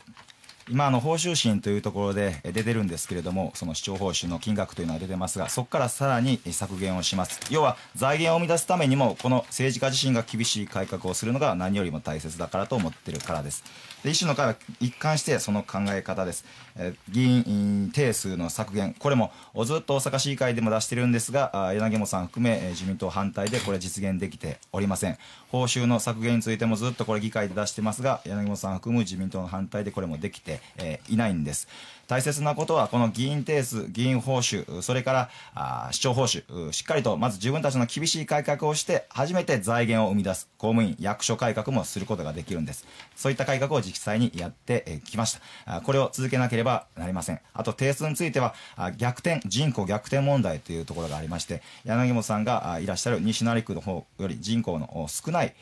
Speaker 3: 今あの報酬審というところで出てるんですけれどもその市長報酬の金額というのは出てますがそこからさらに削減をします要は財源を生み出すためにもこの政治家自身が厳しい改革をするのが何よりも大切だからと思ってるからですで維新の会は一貫してその考え方です、えー、議員定数の削減これもずっと大阪市議会でも出してるんですが柳本さん含め自民党反対でこれ実現できておりません報酬の削減についてもずっとこれ議会で出してますが柳本さん含む自民党の反対でこれもできて、えー、いないんです大切なことはこの議員定数議員報酬それからあ市長報酬しっかりとまず自分たちの厳しい改革をして初めて財源を生み出す公務員役所改革もすることができるんですそういった改革を実実際にやってきました。これを続けなければなりません。あと、定数については、逆転、人口逆転問題というところがありまして、柳本さんがいらっしゃる西成区の方より人口の少ない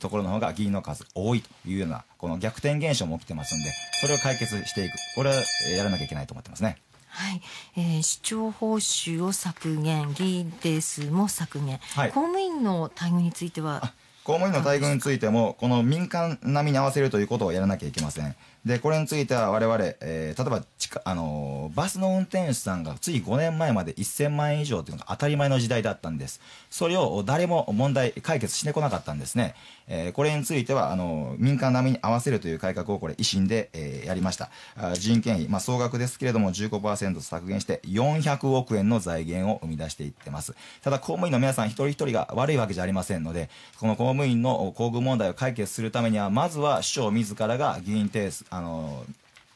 Speaker 3: ところの方が議員の数多いというような、この逆転現象も起きてますんで、それを解決していく。これはやらなきゃいけないと思ってますね。は
Speaker 1: い、えー、市長報酬を削減、議員定数も削減、はい、公務員の待遇については
Speaker 3: 公務員の待遇についてもこの民間並みに合わせるということをやらなきゃいけませんでこれについては我々、えー、例えばあのー、バスの運転手さんがつい5年前まで1000万円以上というのが当たり前の時代だったんですそれを誰も問題解決してこなかったんですね、えー、これについてはあのー、民間並みに合わせるという改革をこれ維新で、えやりました人件費、まあ、総額ですけれども15%削減して400億円の財源を生み出していってますただ公務員の皆さん一人一人が悪いわけじゃありませんのでこの公務員の厚遇問題を解決するためにはまずは市長自らが議員定数あの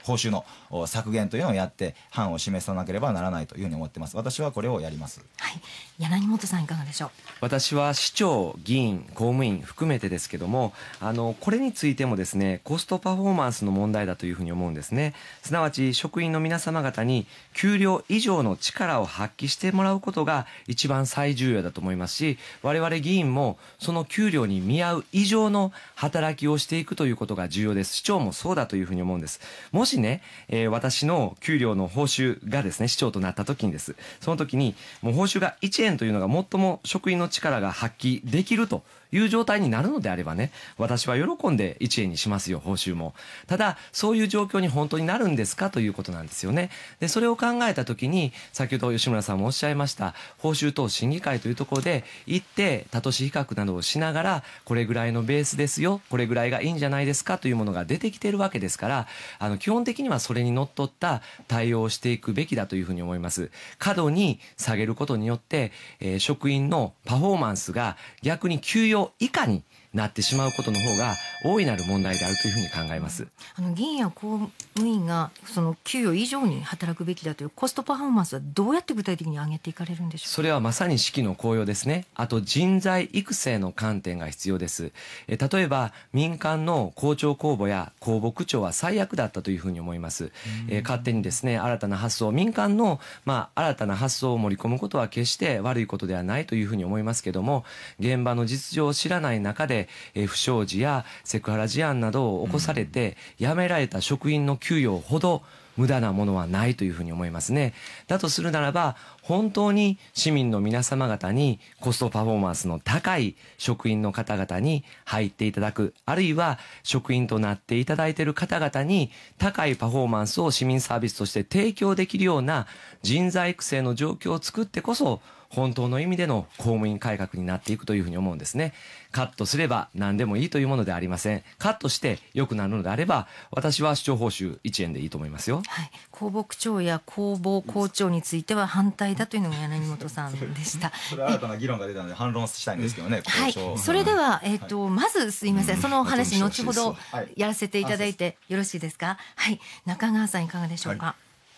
Speaker 3: 報酬の削減というのをやって範を示さなければならないというふうに思ってます私はこれをやります、は
Speaker 1: い、柳本さんいかがでしょう
Speaker 4: 私は市長議員公務員含めてですけどもあのこれについてもですねコストパフォーマンスの問題だというふうに思うんですねすなわち職員の皆様方に給料以上の力を発揮してもらうことが一番最重要だと思いますし我々議員もその給料に見合う以上の働きをしていくということが重要です市長もそうだというふうに思うんですもしね、ええー、私の給料の報酬がですね、市長となった時にです。その時に、もう報酬が1円というのが最も職員の力が発揮できるという状態になるのであればね、私は喜んで1円にしますよ、報酬も。ただ、そういう状況に本当になるんですかということなんですよね。で、それを考えたときに、先ほど吉村さんもおっしゃいました、報酬等審議会というところで、行って、他都市比較などをしながら、これぐらいのベースですよ、これぐらいがいいんじゃないですかというものが出てきてるわけですから、あの、基本的にはそれにのっとった対応をしていくべきだというふうに思います。過度に下げることによって、えー、職員のパフォーマンスが逆に休養以下になってしまうことの方が大いなる問題であるというふうに考えます
Speaker 1: あの議員や公務員がその給与以上に働くべきだというコストパフォーマンスはどうやって具体的に上げていかれるんで
Speaker 4: しょうそれはまさに士気の高揚ですねあと人材育成の観点が必要ですえ例えば民間の校長公募や公募区長は最悪だったというふうに思いますえ勝手にですね新たな発想民間のまあ新たな発想を盛り込むことは決して悪いことではないというふうに思いますけども現場の実情を知らない中でえー、不祥事やセクハラ事案などを起こされて、辞められた職員の給与ほど無駄なものはないというふうに思いますね。だとするならば本当に市民の皆様方にコストパフォーマンスの高い職員の方々に入っていただく、あるいは職員となっていただいている方々に高いパフォーマンスを市民サービスとして提供できるような人材育成の状況を作ってこそ、本当の意味での公務員改革になっていくというふうに思うんですね。カットすれば何でもいいというものでありません。カットして良くなるのであれば、私は主張報酬1円でいいと思いますよ。はい、
Speaker 1: 公牧長や公募校長については反対いたというのが柳本さんでした。
Speaker 3: それ新たな議論が出たので反論したいんですけどね。はい。それでは
Speaker 1: えっ、ー、と、はい、まずすいませんそのお話後ほどやらせていただいてよろしいですか。はい、はい、中川さんいかがでしょうか。はい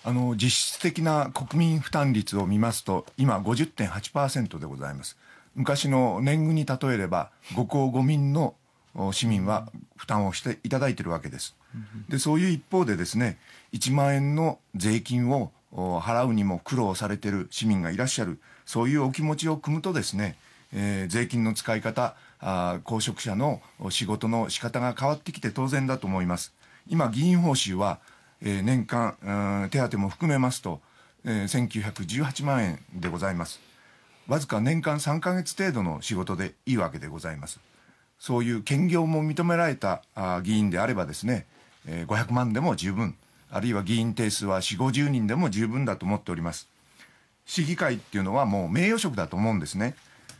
Speaker 5: あの実質的な国民負担率を見ますと今50.8%でございます昔の年貢に例えれば5公5民の市民は負担をしていただいているわけですでそういう一方でですね1万円の税金を払うにも苦労されてる市民がいらっしゃるそういうお気持ちを汲むとですね、えー、税金の使い方あ公職者の仕事の仕方が変わってきて当然だと思います今議員報酬は、えー、年間、うん、手当も含めますと、えー、1918万円でございますわずか年間3ヶ月程度の仕事でいいわけでございますそういう兼業も認められたあ議員であればですね、えー、500万でも十分あるいは議員定数は4 5 0人でも十分だと思っております市議会っていうのはもう名誉職だと思うんですね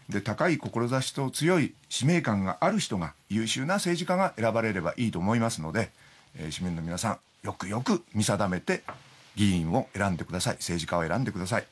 Speaker 5: で高い志と強い使命感がある人が優秀な政治家が選ばれればいいと思いますので、えー、市民の皆さんよくよく見定めて議員を選んでください政治家を選んでください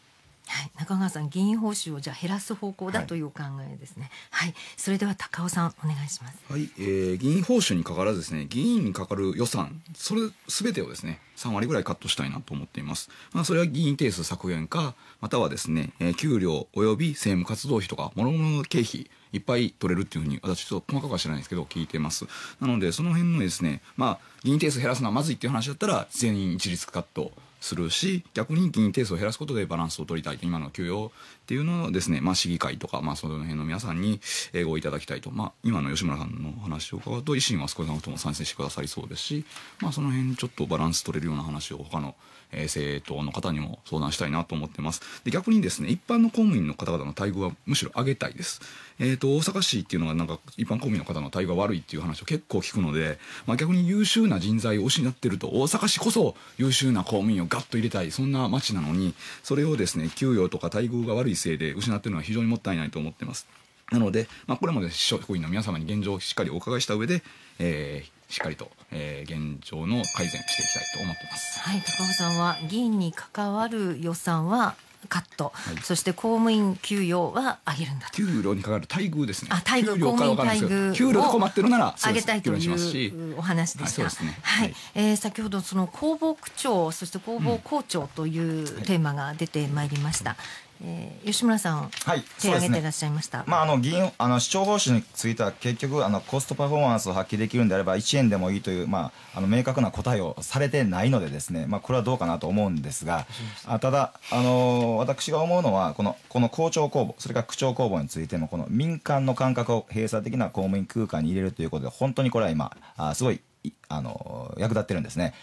Speaker 1: はい、中川さん議員報酬をじゃ減らす方向だというお考えですね、はい、はい、それでは高尾さんお願いします
Speaker 6: はい、えー、議員報酬にかからずですね議員にかかる予算それすべてをですね3割ぐらいカットしたいなと思っています、まあ、それは議員定数削減かまたはですね、えー、給料および政務活動費とか諸々の経費いっぱい取れるっていうふうに私ちょっと細かくは知らないですけど聞いてますなのでその辺のですねまあ議員定数減らすのはまずいっていう話だったら全員一律カットするし逆に議員定数を減らすことでバランスを取りたいと今の給与っていうのをですね、まあ、市議会とか、まあ、その辺の皆さんにごいただきたいと、まあ、今の吉村さんの話を伺うと維新は少なくとも賛成してくださりそうですし、まあ、その辺ちょっとバランス取れるような話を他の政党の方にも相談したいなと思ってますで逆にですね一般の公務員の方々の待遇はむしろ上げたいです、えーと、と大阪市っていうのがなんか一般公務員の方の待遇が悪いっていう話を結構聞くので、まあ、逆に優秀な人材を失ってると大阪市こそ優秀な公務員をガッと入れたいそんな町なのにそれをですね給与とか待遇が悪いせいで失ってるのは非常にもったいないと思ってます。なので、まあ、これも、ね、職員の皆様に現状をしっかりお伺いした上で、えー、しっかりと、えー、現状の改善していきたいと思ってま
Speaker 1: す。はい、高尾さんは議員に関わる予算はカット、はい、そして公務員給与は上げる
Speaker 6: んだ給料にかかる待遇ですね。あ待遇公務員待遇給料で困ってるなら上げたいというお話でした。は
Speaker 1: い、え先ほどその公防区長そして公防校長というテーマが出てまいりました。うんえ吉村さん、はい、手を挙げてらっしゃいました、ね、ま
Speaker 3: あ、あの議員あの市長報酬については結局あのコストパフォーマンスを発揮できるんであれば1円でもいいという、まあ、あの明確な答えをされてないのでですね、まあ、これはどうかなと思うんですがあただ、あの私が思うのはこのこの校長公募それから区長公募についてもこの民間の感覚を閉鎖的な公務員空間に入れるということで本当にこれは今あすごいあの役立ってるんですね、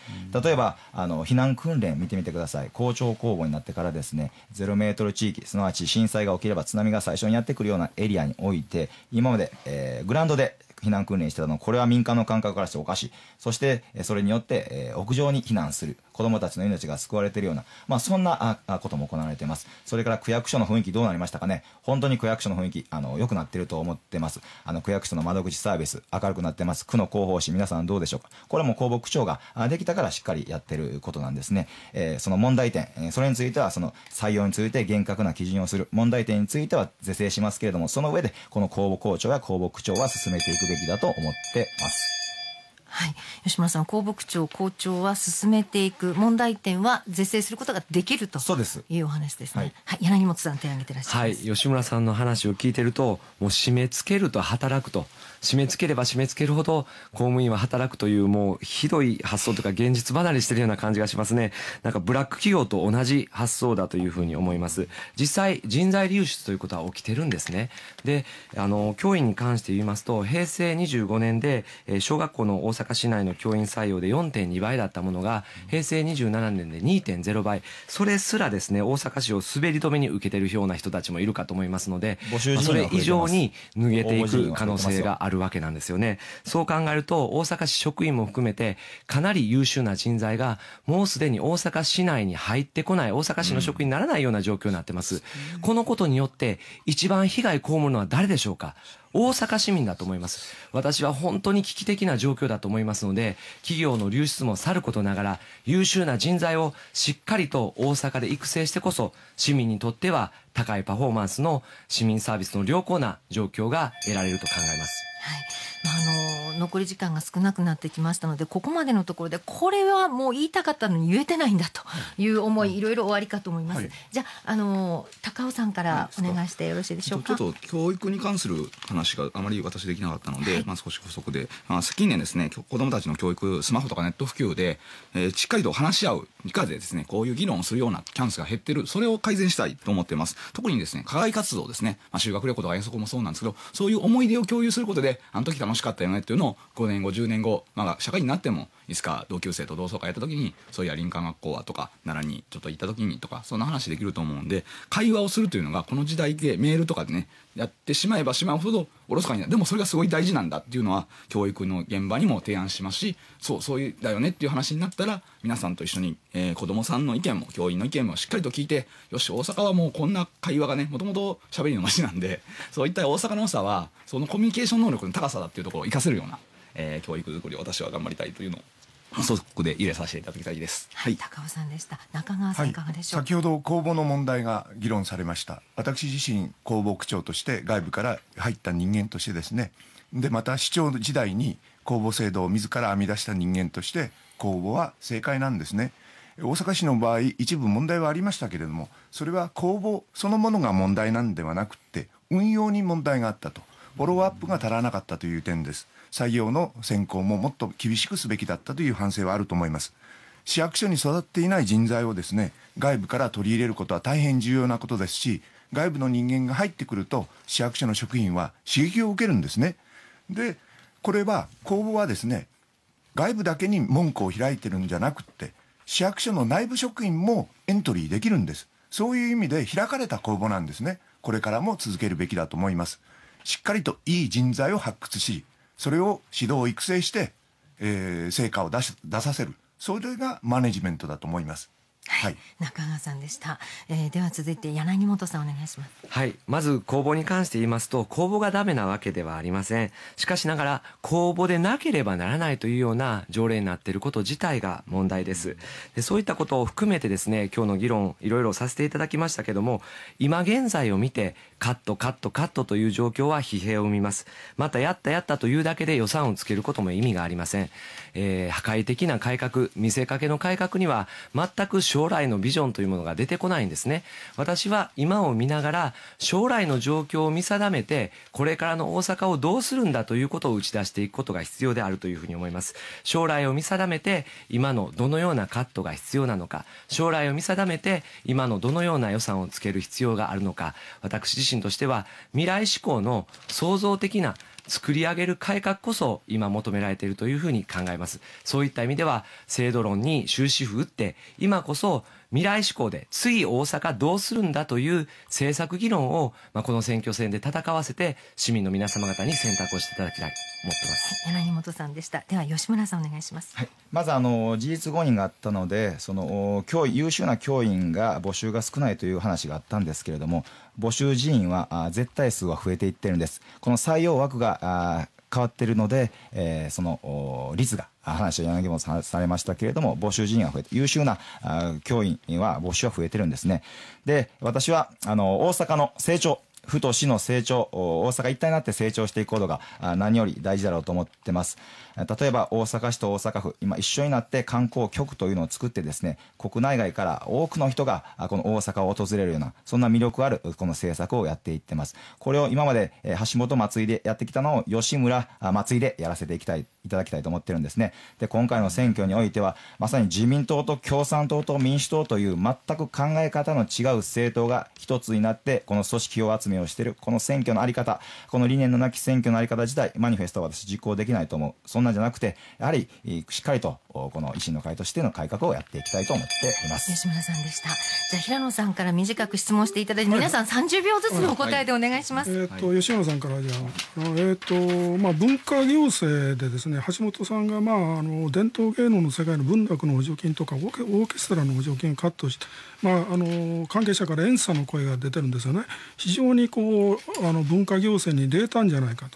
Speaker 3: 例えばあの避難訓練見てみてください校長公募になってからですね0メートル地域すなわち震災が起きれば津波が最初にやってくるようなエリアにおいて今まで、えー、グラウンドで避難訓練してたのこれは民間の感覚からしておかしいそしてそれによって、え屋上に避難する子どもたちの命が救われているような、まあ、そんなことも行われていますそれから区役所の雰囲気どうなりましたかね本当に区役所の雰囲気あの良くなってると思ってますあの区役所の窓口サービス明るくなってます区の広報誌皆さんどうでしょうかこれも公募区長ができたからしっかりやってることなんですね、えー、その問題点それについてはその採用について厳格な基準をする問題点については是正しますけれどもその上でこの公募校長や公募区長は進めていくべきだと思ってます。
Speaker 1: はい、吉村さん公牧長、校長は進めていく問題点は是正することができるというお話ですね。はい、柳本さん手を挙げてら
Speaker 4: っしゃいます、はい、吉村さんの話を聞いてるともう締め付けると働くと締め付ければ締め付けるほど公務員は働くというもうひどい発想とか現実離れしてるような感じがしますねなんかブラック企業と同じ発想だというふうに思います実際人材流出ということは起きてるんですねであの教員に関して言いますと平成25年で小学校の大阪市内の教員採用で4.2倍だったものが平成27年で2.0倍それすらですね大阪市を滑り止めに受けてるような人たちもいるかと思いますので、まあ、それ以上に脱げていく可能性があるあるわけなんですよね。そう考えると、大阪市職員も含めて、かなり優秀な人材が、もうすでに大阪市内に入ってこない、大阪市の職員にならないような状況になってます。うん、このことによって、一番被害被るのは誰でしょうか大阪市民だと思います。私は本当に危機的な状況だと思いますので、企業の流出もさることながら、優秀な人材をしっかりと大阪で育成してこそ、市民にとっては高いパフォーマンスの市民サービスの良好な状況が得られると考えます。はい
Speaker 1: あの残り時間が少なくなってきましたのでここまでのところでこれはもう言いたかったのに言えてないんだという思い、いろいろ終わりかと思います、はい、じゃあの高尾さんからお願いしてよろしいでしょうか
Speaker 6: ちょっと教育に関する話があまり私できなかったので、はい、まあ、少し補足で、まあ、近年ですね子どもたちの教育スマホとかネット普及で、えー、しっかりと話し合う理科でですねこういう議論をするようなチャンスが減ってるそれを改善したいと思っています特にですね課外活動ですね、まあ、修学旅行とか遠足もそうなんですけどそういう思い出を共有することであの時楽楽しかったよねっていうのを5年後10年後、まあ、社会になってもいつか同級生と同窓会やった時にそういや林間学校はとか奈良にちょっと行った時にとかそんな話できると思うんで会話をするというのがこの時代でメールとかでねやってしまえばしまうほどおろそかになるでもそれがすごい大事なんだっていうのは教育の現場にも提案しますしそうそういうだよねっていう話になったら皆さんと一緒に、えー、子どもさんの意見も教員の意見もしっかりと聞いてよし大阪はもうこんな会話がねもともと喋りの街なんで そういった大阪の良さはそのコミュニケーション能力の高さだっていうところを生かせるような、えー、教育づくりを私は頑張りたいというのをそこで入れさせていただきたいです。は
Speaker 5: い、高
Speaker 1: 尾さんでした。中川さん、い、かがでし
Speaker 5: ょう、はい、先ほど公募の問題が議論されました。私自身公募区長として外部から入った人間としてですね。でまた市長時代に公募制度を自ら編み出した人間として公募は正解なんですね。大阪市の場合一部問題はありましたけれどもそれは公募そのものが問題なんではなくて運用に問題があったとフォローアップが足らなかったという点です。採用の選考ももっと厳しくすべきだったという反省はあると思います。市役所に育っていない人材をですね、外部から取り入れることは大変重要なことですし、外部の人間が入ってくると、市役所の職員は刺激を受けるんですね。で、これは、公募はですね、外部だけに門戸を開いてるんじゃなくって、市役所の内部職員もエントリーできるんです。そういう意味で開かれた公募なんですね。これからも続けるべきだと思います。しっかりといい人材を発掘し、それを指導育成して、えー、成果を出し出させるそれがマネジメントだと思います。はい、
Speaker 1: 中川さんでした、えー、では続いて柳本さんお願いします
Speaker 4: はいまず公募に関して言いますと公募がダメなわけではありませんしかしながら公募でなければならないというような条例になっていること自体が問題ですでそういったことを含めてですね今日の議論いろいろさせていただきましたけども今現在を見てカットカットカットという状況は疲弊を生みます。またやったやったというだけで予算をつけることも意味がありません。えー、破壊的な改革、見せかけの改革には全く将来のビジョンというものが出てこないんですね。私は今を見ながら将来の状況を見定めて、これからの大阪をどうするんだということを打ち出していくことが必要であるというふうに思います。将来を見定めて、今のどのようなカットが必要なのか、将来を見定めて、今のどのような予算をつける必要があるのか、私自身身としては未来志向の創造的な作り上げる改革こそ今求められているというふうに考えます。そういった意味では制度論に終止符打って今こそ未来志向で次大阪どうするんだという政策議論を、まあ、この選挙戦で戦わせて市民の皆様方に選択をしていただきたい思ってます、
Speaker 1: 柳本さんでしたでは吉村さんお願いします、はい、
Speaker 4: まずあの事実誤認があったので
Speaker 3: その教優秀な教員が募集が少ないという話があったんですけれども募集人員は絶対数は増えていってるんですこの採用枠が変わってるので、えー、その率が話は柳本さんされましたけれども募集人員が増えて優秀な教員は募集は増えてるんですねで私はあの大阪の成長府と市の成長大阪一体になって成長していくことが何より大事だろうと思ってます例えば大阪市と大阪府今一緒になって観光局というのを作ってですね国内外から多くの人がこの大阪を訪れるようなそんな魅力あるこの政策をやっていってますこれを今まで橋本松井でやってきたのを吉村松井でやらせていきたいいただきたいと思ってるんですねで今回の選挙においてはまさに自民党と共産党と民主党という全く考え方の違う政党が一つになってこの組織を集め明をしているこの選挙の在り方この理念のなき選挙の在り方自体マニフェストは私実行できないと思うそんなんじゃなくてやはりしっかりとこの維新の会としての改革をやっていきた
Speaker 2: いと思っています吉村さんでした
Speaker 1: じゃ平野さんから短く質問していただいて、はい、皆さん30秒ずつのお答えでお願いします、はい、え
Speaker 2: ー、っと吉村さんからじゃあ、えー、っとまあ、文化行政でですね橋本さんが、まあ、あの伝統芸能の世界の文楽の補助金とかオーケストラの補助金カットして、まあ、あの関係者から怨嗟の声が出てるんですよね非常にこうあの文化行政に出たんじゃないか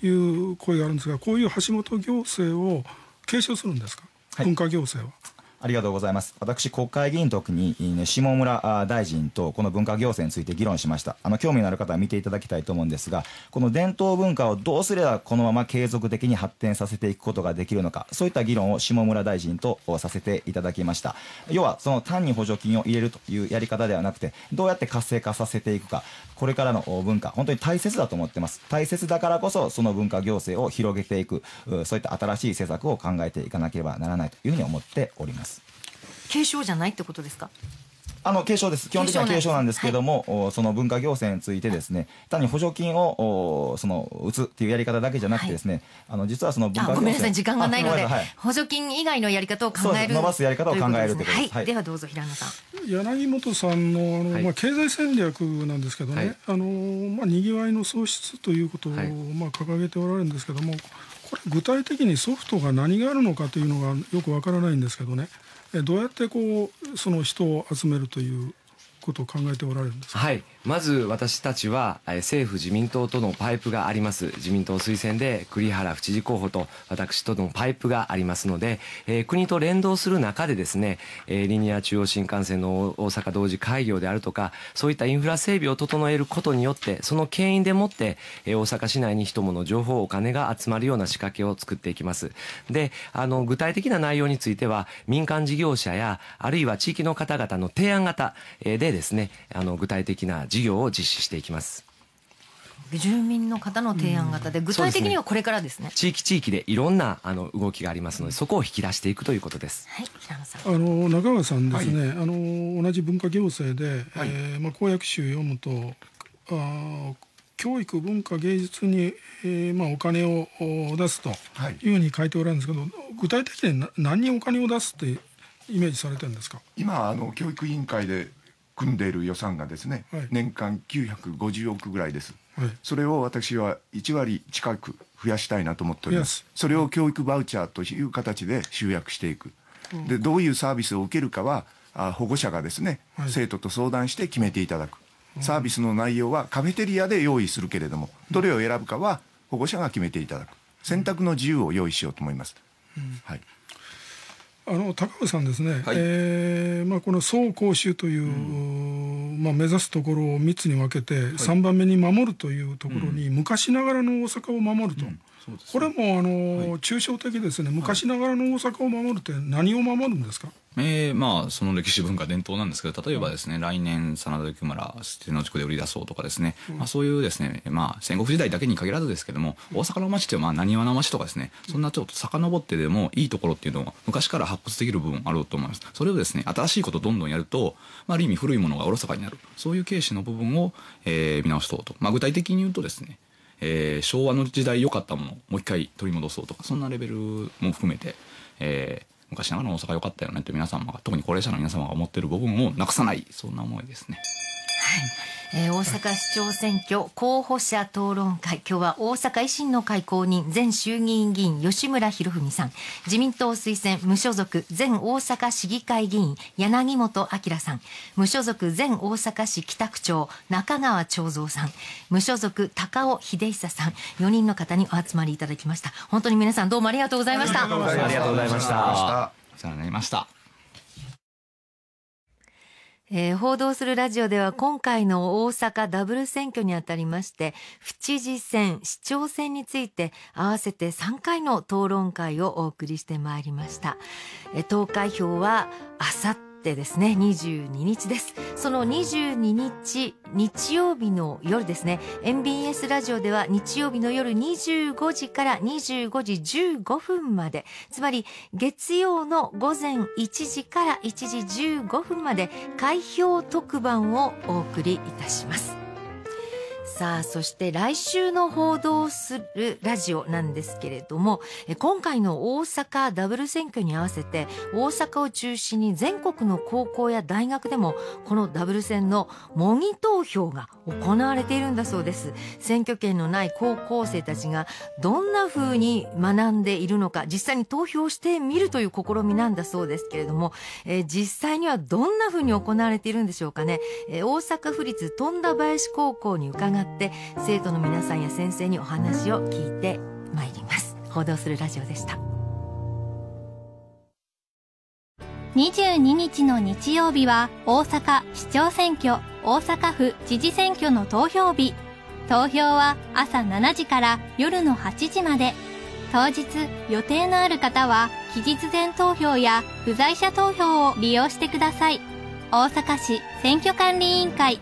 Speaker 2: という声があるんですがこういう橋本行政を継承するんですか、はい、文化行政は。
Speaker 3: ありがとうございます。私、国会議員特に、ね、下村大臣とこの文化行政について議論しました。あの、興味のある方は見ていただきたいと思うんですが、この伝統文化をどうすればこのまま継続的に発展させていくことができるのか、そういった議論を下村大臣とさせていただきました。要は、その単に補助金を入れるというやり方ではなくて、どうやって活性化させていくか、これからの文化、本当に大切だと思ってます。大切だからこそ、その文化行政を広げていく、そういった新しい政策を考えていかなければならないというふうに思っております。
Speaker 1: 軽症じゃないってことですか
Speaker 3: あの軽症です基本的には軽症なんですけれども、はい、その文化行政についてですね単に補助金をその打つっていうやり方だけじゃなくてですね、はい、あの実はそ
Speaker 2: の文化行政ごめんなさい時間がないので、はい、
Speaker 1: 補助金以外のやり方を考える伸ばすやり方を考えるといでね、はい、ではどうぞ平野さん
Speaker 2: 柳本さんのあの、まあ、経済戦略なんですけどね、あのまあ、にぎわいの創出ということを、まあ、掲げておられるんですけどもこれ具体的にソフトが何があるのかというのがよくわからないんですけどねどうやってこうその人を集めるということを考えておられるんで
Speaker 4: すか、はいまず私たちは政府自民党とのパイプがあります自民党推薦で栗原府知事候補と私とのパイプがありますので、えー、国と連動する中でですね、えー、リニア中央新幹線の大阪同時開業であるとかそういったインフラ整備を整えることによってその牽引でもって、えー、大阪市内に人もの情報お金が集まるような仕掛けを作っていきますであの具体的な内容については民間事業者やあるいは地域の方々の提案型でですねあの具体的な事事業を実施していきます。
Speaker 1: 住民の方の提案型で、具体的にはこれからですね、ね、
Speaker 4: 地域地域でいろんなあの動きがありますのでそこを引き出していくということです、はい、
Speaker 2: 平野さんあの中川さんですね、はい、あの同じ文化行政で、はい、えー、まあ、公約集読むとあ教育文化芸術に、えーまあ、お金を出すというふうに書いておられるんですけど、具体的に何にお金を出すってイメージされてるん
Speaker 5: ですか今あの教育委員会で組んでいる予算がですね、はい、年間950億ぐらいです、はい、それを私は1割近く増やしたいなと思っております、それを教育バウチャーという形で集約していく、でどういうサービスを受けるかはあ保護者がですね、はい、生徒と相談して決めていただく、サービスの内容はカフェテリアで用意するけれども、どれを選ぶかは保護者が決めていただく、選択の自由を用意しようと思います。はい
Speaker 2: あの高尾さんですね、はい、えー、まあ、この総攻州という、うん、まあ、目指すところを3つに分けて、は3番目に守るというところに、昔ながらの大阪を守ると。うんね、これもあのはい、抽象的ですね昔ながらの大阪を守るって何を守るんですか、
Speaker 6: えー、まあその歴史文化伝統なんですけど例えばですね、来年真田幸村天の地区で売り出そうとかですね、うん、まあ、そういうですね、まあ、戦国時代だけに限らずですけども、うん、大阪の町ってなにわの町とかですねそんなちょっと遡ってでもいいところっていうのを昔から発掘できる部分あると思いますそれをですね新しいことどんどんやると、まあ、ある意味古いものがおろそかになるそういう軽視の部分を、えー、見直しとうと、まあ、具体的に言うとですねえー、昭和の時代良かったものもう一回取り戻そうとかそんなレベルも含めて、えー、昔ながらの大阪良かったよねって皆様が特に高齢者の皆様が思ってる部分をなくさないそんな思いですね。
Speaker 1: えー、大阪市長選挙候補者討論会今日は大阪維新の会公認前衆議院議員吉村博文さん自民党推薦無所属前大阪市議会議員柳本明さん無所属前大阪市北区長中川長蔵さん無所属高尾秀久さん4人の方にお集まりいただきました本当に皆さんどうもありがとうございましたあり
Speaker 6: がとうございましたました
Speaker 1: えー、報道するラジオでは今回の大阪ダブル選挙にあたりまして、府知事選、市長選について合わせて3回の討論会をお送りしてまいりました。えー、投開票はあさってですね、22日です。その22日、日曜日の夜ですね、MBS ラジオでは日曜日の夜25時から25時15分まで、つまり月曜の午前1時から1時15分まで開票特番をお送りいたします。さあ、そして来週の報道するラジオなんですけれども、今回の大阪ダブル選挙に合わせて、大阪を中心に全国の高校や大学でも、このダブル選の模擬投票が行われているんだそうです。選挙権のない高校生たちがどんな風に学んでいるのか、実際に投票してみるという試みなんだそうですけれども、えー、実際にはどんな風に行われているんでしょうかね。えー、大阪府立富田林高校に伺って生徒の皆さんや先生にお話を聞いてまいります報道するラジオでした22日の日曜日は大阪市長選挙大阪府知事選挙の投票日投票は朝7時から夜の8時まで当日予定のある方は期日前投票や不在者投票を利用してください大阪市選挙管理委員会